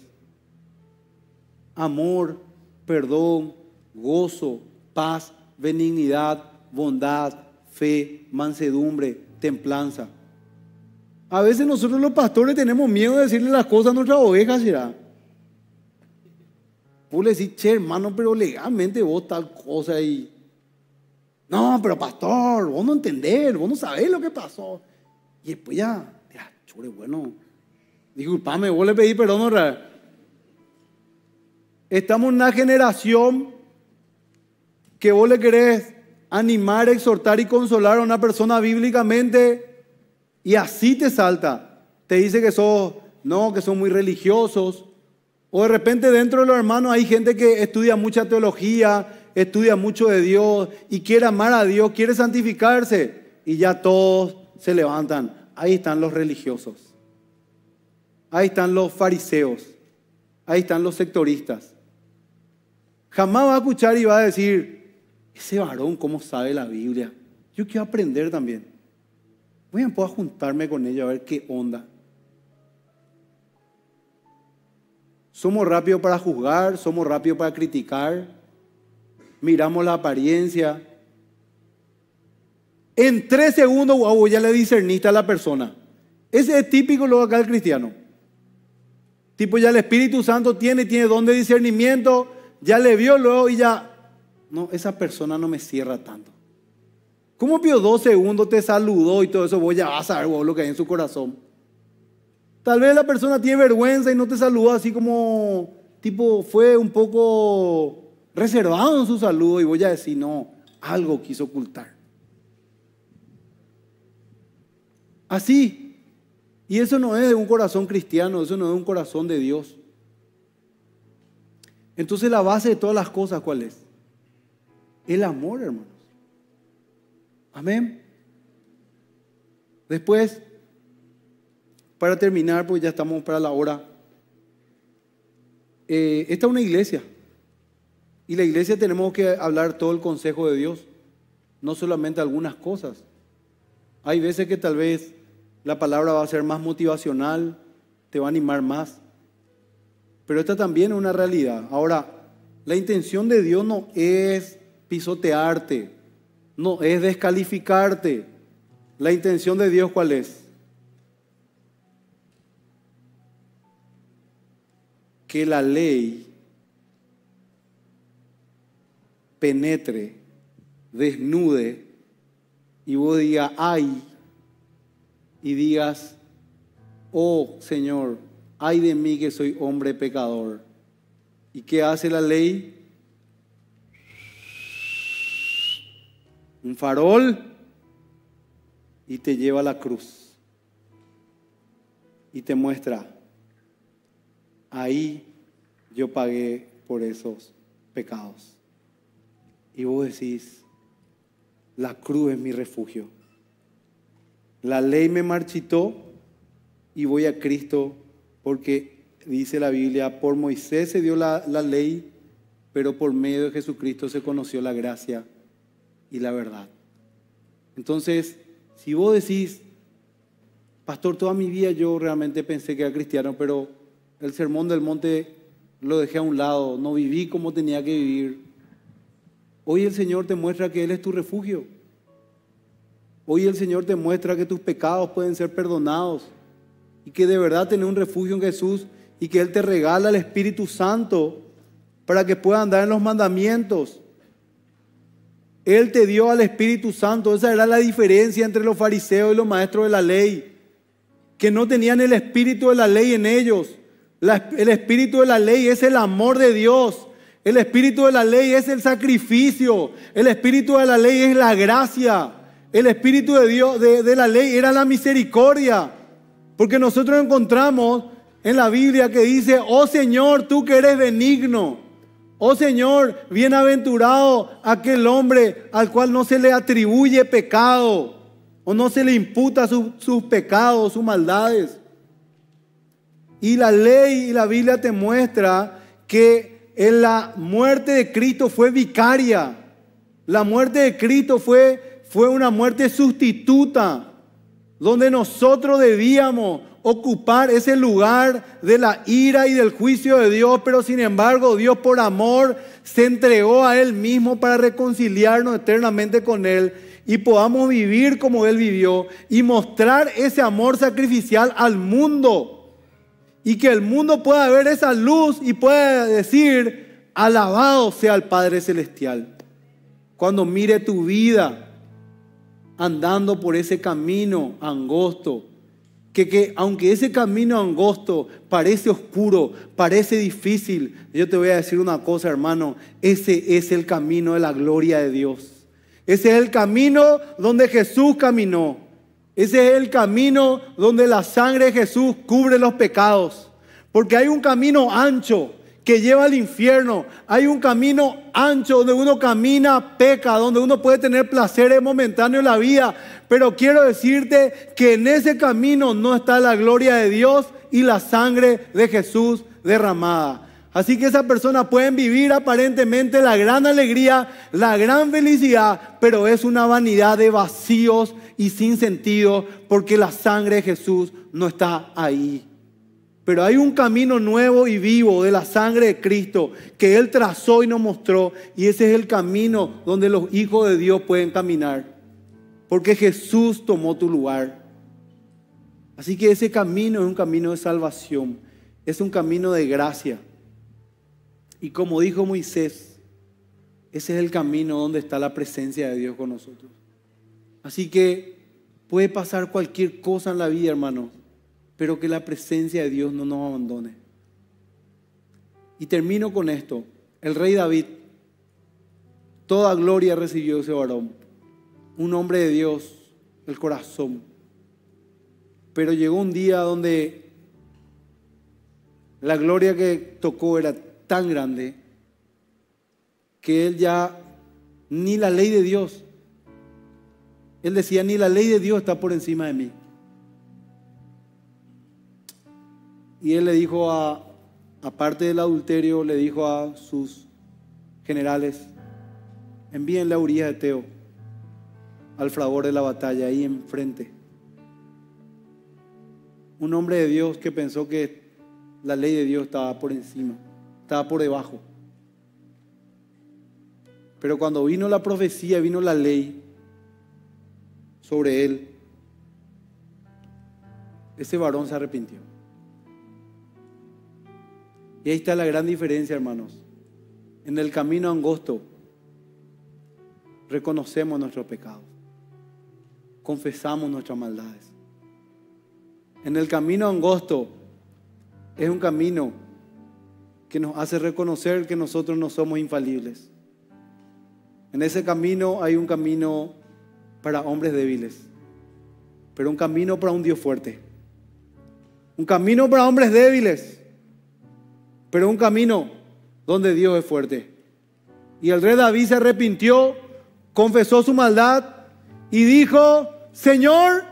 amor, perdón, gozo, paz, benignidad, bondad, fe, mansedumbre, templanza. A veces nosotros los pastores tenemos miedo de decirle las cosas a nuestras ovejas, ¿verdad? Vos le decís, che, hermano, pero legalmente vos tal cosa y. No, pero pastor, vos no entender, vos no sabés lo que pasó. Y después ya, ya chure, bueno, disculpame, vos le pedí perdón otra Estamos en una generación que vos le querés animar, exhortar y consolar a una persona bíblicamente y así te salta. Te dice que sos, no, que son muy religiosos. O de repente dentro de los hermanos hay gente que estudia mucha teología, estudia mucho de Dios y quiere amar a Dios, quiere santificarse. Y ya todos se levantan. Ahí están los religiosos. Ahí están los fariseos. Ahí están los sectoristas. Jamás va a escuchar y va a decir, ese varón, ¿cómo sabe la Biblia? Yo quiero aprender también. Voy a juntarme con ella a ver qué onda. Somos rápidos para juzgar, somos rápidos para criticar, miramos la apariencia. En tres segundos, wow, ya le discerniste a la persona. Ese es típico lo acá del cristiano. Tipo, ya el Espíritu Santo tiene, tiene don de discernimiento, ya le vio luego y ya, no, esa persona no me cierra tanto. ¿Cómo vio dos segundos, te saludó y todo eso? Voy a ver lo que hay en su corazón. Tal vez la persona tiene vergüenza y no te saludó así como, tipo, fue un poco reservado en su saludo y voy a decir, no, algo quiso ocultar. Así. Y eso no es de un corazón cristiano, eso no es de un corazón de Dios. Entonces la base de todas las cosas, ¿cuál es? El amor, hermanos. Amén. Después, para terminar, pues ya estamos para la hora. Eh, esta es una iglesia. Y la iglesia tenemos que hablar todo el consejo de Dios, no solamente algunas cosas. Hay veces que tal vez la palabra va a ser más motivacional, te va a animar más. Pero esta también es una realidad. Ahora, la intención de Dios no es pisotearte, no es descalificarte. La intención de Dios cuál es? Que la ley penetre, desnude y vos digas, ay, y digas, oh Señor, ay de mí que soy hombre pecador. ¿Y qué hace la ley? Un farol y te lleva a la cruz y te muestra, ahí yo pagué por esos pecados. Y vos decís, la cruz es mi refugio. La ley me marchitó y voy a Cristo porque dice la Biblia, por Moisés se dio la, ley, pero por medio de Jesucristo se conoció la gracia y la verdad. Entonces, si vos decís, pastor, toda mi vida yo realmente pensé que era cristiano, pero el sermón del monte lo dejé a un lado, no viví como tenía que vivir. Hoy el Señor te muestra que Él es tu refugio. Hoy el Señor te muestra que tus pecados pueden ser perdonados, y que de verdad tenés un refugio en Jesús y que Él te regala el Espíritu Santo para que puedas andar en los mandamientos. Él te dio al Espíritu Santo. Esa era la diferencia entre los fariseos y los maestros de la ley. Que no tenían el Espíritu de la ley en ellos. el Espíritu de la ley es el amor de Dios. El Espíritu de la ley es el sacrificio. El Espíritu de la ley es la gracia. El Espíritu de, Dios, de la ley era la misericordia. Porque nosotros encontramos en la Biblia que dice, oh Señor, tú que eres benigno. Oh Señor, bienaventurado aquel hombre al cual no se le atribuye pecado o no se le imputa sus pecados, sus maldades. Y la ley y la Biblia te muestra que en la muerte de Cristo fue vicaria. La muerte de Cristo fue, fue una muerte sustituta donde nosotros debíamos ocupar ese lugar de la ira y del juicio de Dios, pero sin embargo Dios por amor se entregó a Él mismo para reconciliarnos eternamente con Él y podamos vivir como Él vivió y mostrar ese amor sacrificial al mundo. Y que el mundo pueda ver esa luz y pueda decir, alabado sea el Padre Celestial. Cuando mire tu vida, andando por ese camino angosto, que, que, aunque ese camino angosto parece oscuro, parece difícil, yo te voy a decir una cosa, hermano, ese es el camino de la gloria de Dios. Ese es el camino donde Jesús caminó. Ese es el camino donde la sangre de Jesús cubre los pecados. Porque hay un camino ancho, que lleva al infierno. Hay un camino ancho donde uno camina, peca, donde uno puede tener placeres momentáneos en la vida. Pero quiero decirte que en ese camino no está la gloria de Dios y la sangre de Jesús derramada. Así que esa persona pueden vivir aparentemente la gran alegría, la gran felicidad, pero es una vanidad de vacíos y sin sentido porque la sangre de Jesús no está ahí. Pero hay un camino nuevo y vivo de la sangre de Cristo que Él trazó y nos mostró. Y ese es el camino donde los hijos de Dios pueden caminar. Porque Jesús tomó tu lugar. Así que ese camino es un camino de salvación. Es un camino de gracia. Y como dijo Moisés, ese es el camino donde está la presencia de Dios con nosotros. Así que puede pasar cualquier cosa en la vida, hermano pero que la presencia de Dios no nos abandone. Y termino con esto. El rey David, toda gloria recibió ese varón, un hombre de Dios, el corazón. Pero llegó un día donde la gloria que tocó era tan grande que él ya ni la ley de Dios, él decía, ni la ley de Dios está por encima de mí. Y él le dijo a, aparte del adulterio, le dijo a sus generales, envíen a Urias de Teo al favor de la batalla, ahí enfrente. Un hombre de Dios que pensó que la ley de Dios estaba por encima, estaba por debajo. Pero cuando vino la profecía, vino la ley sobre él, ese varón se arrepintió. Y ahí está la gran diferencia, hermanos. En el camino angosto reconocemos nuestros pecados, confesamos nuestras maldades. En el camino angosto es un camino que nos hace reconocer que nosotros no somos infalibles. En ese camino hay un camino para hombres débiles, pero un camino para un Dios fuerte. Un camino para hombres débiles pero un camino donde Dios es fuerte. Y el rey David se arrepintió, confesó su maldad y dijo, Señor,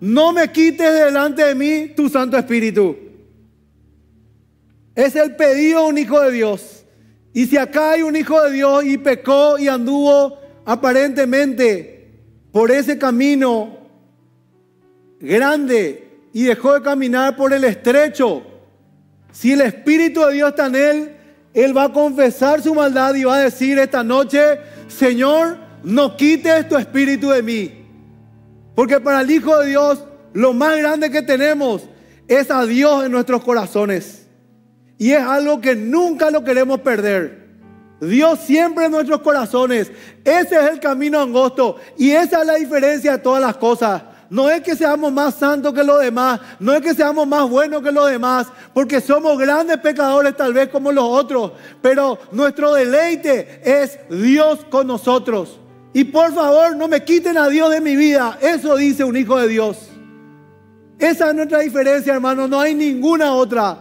no me quites delante de mí tu Santo Espíritu. Es el pedido de un hijo de Dios. Y si acá hay un hijo de Dios y pecó y anduvo aparentemente por ese camino grande y dejó de caminar por el estrecho, si el Espíritu de Dios está en él, él va a confesar su maldad y va a decir esta noche, Señor, no quites tu espíritu de mí. Porque para el Hijo de Dios, lo más grande que tenemos es a Dios en nuestros corazones. Y es algo que nunca lo queremos perder. Dios siempre en nuestros corazones. Ese es el camino angosto. Y esa es la diferencia de todas las cosas no es que seamos más santos que los demás, no es que seamos más buenos que los demás, porque somos grandes pecadores tal vez como los otros, pero nuestro deleite es Dios con nosotros. Y por favor, no me quiten a Dios de mi vida, eso dice un hijo de Dios. Esa es nuestra diferencia, hermano, no hay ninguna otra.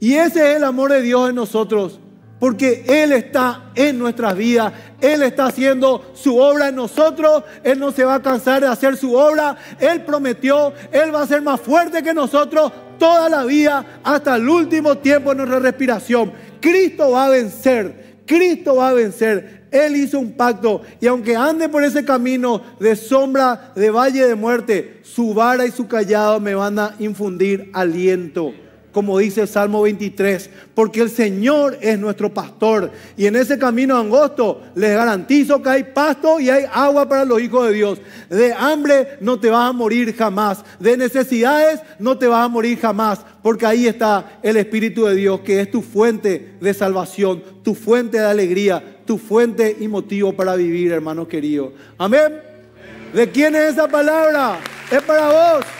Y ese es el amor de Dios en nosotros. Porque Él está en nuestras vidas, Él está haciendo su obra en nosotros, Él no se va a cansar de hacer su obra, Él prometió, Él va a ser más fuerte que nosotros toda la vida hasta el último tiempo de nuestra respiración. Cristo va a vencer, Cristo va a vencer, Él hizo un pacto y aunque ande por ese camino de sombra, de valle de muerte, su vara y su callado me van a infundir aliento como dice el Salmo 23, porque el Señor es nuestro pastor y en ese camino angosto les garantizo que hay pasto y hay agua para los hijos de Dios. De hambre no te vas a morir jamás, de necesidades no te vas a morir jamás, porque ahí está el Espíritu de Dios que es tu fuente de salvación, tu fuente de alegría, tu fuente y motivo para vivir, hermano querido. Amén. ¿De quién es esa palabra? Es para vos.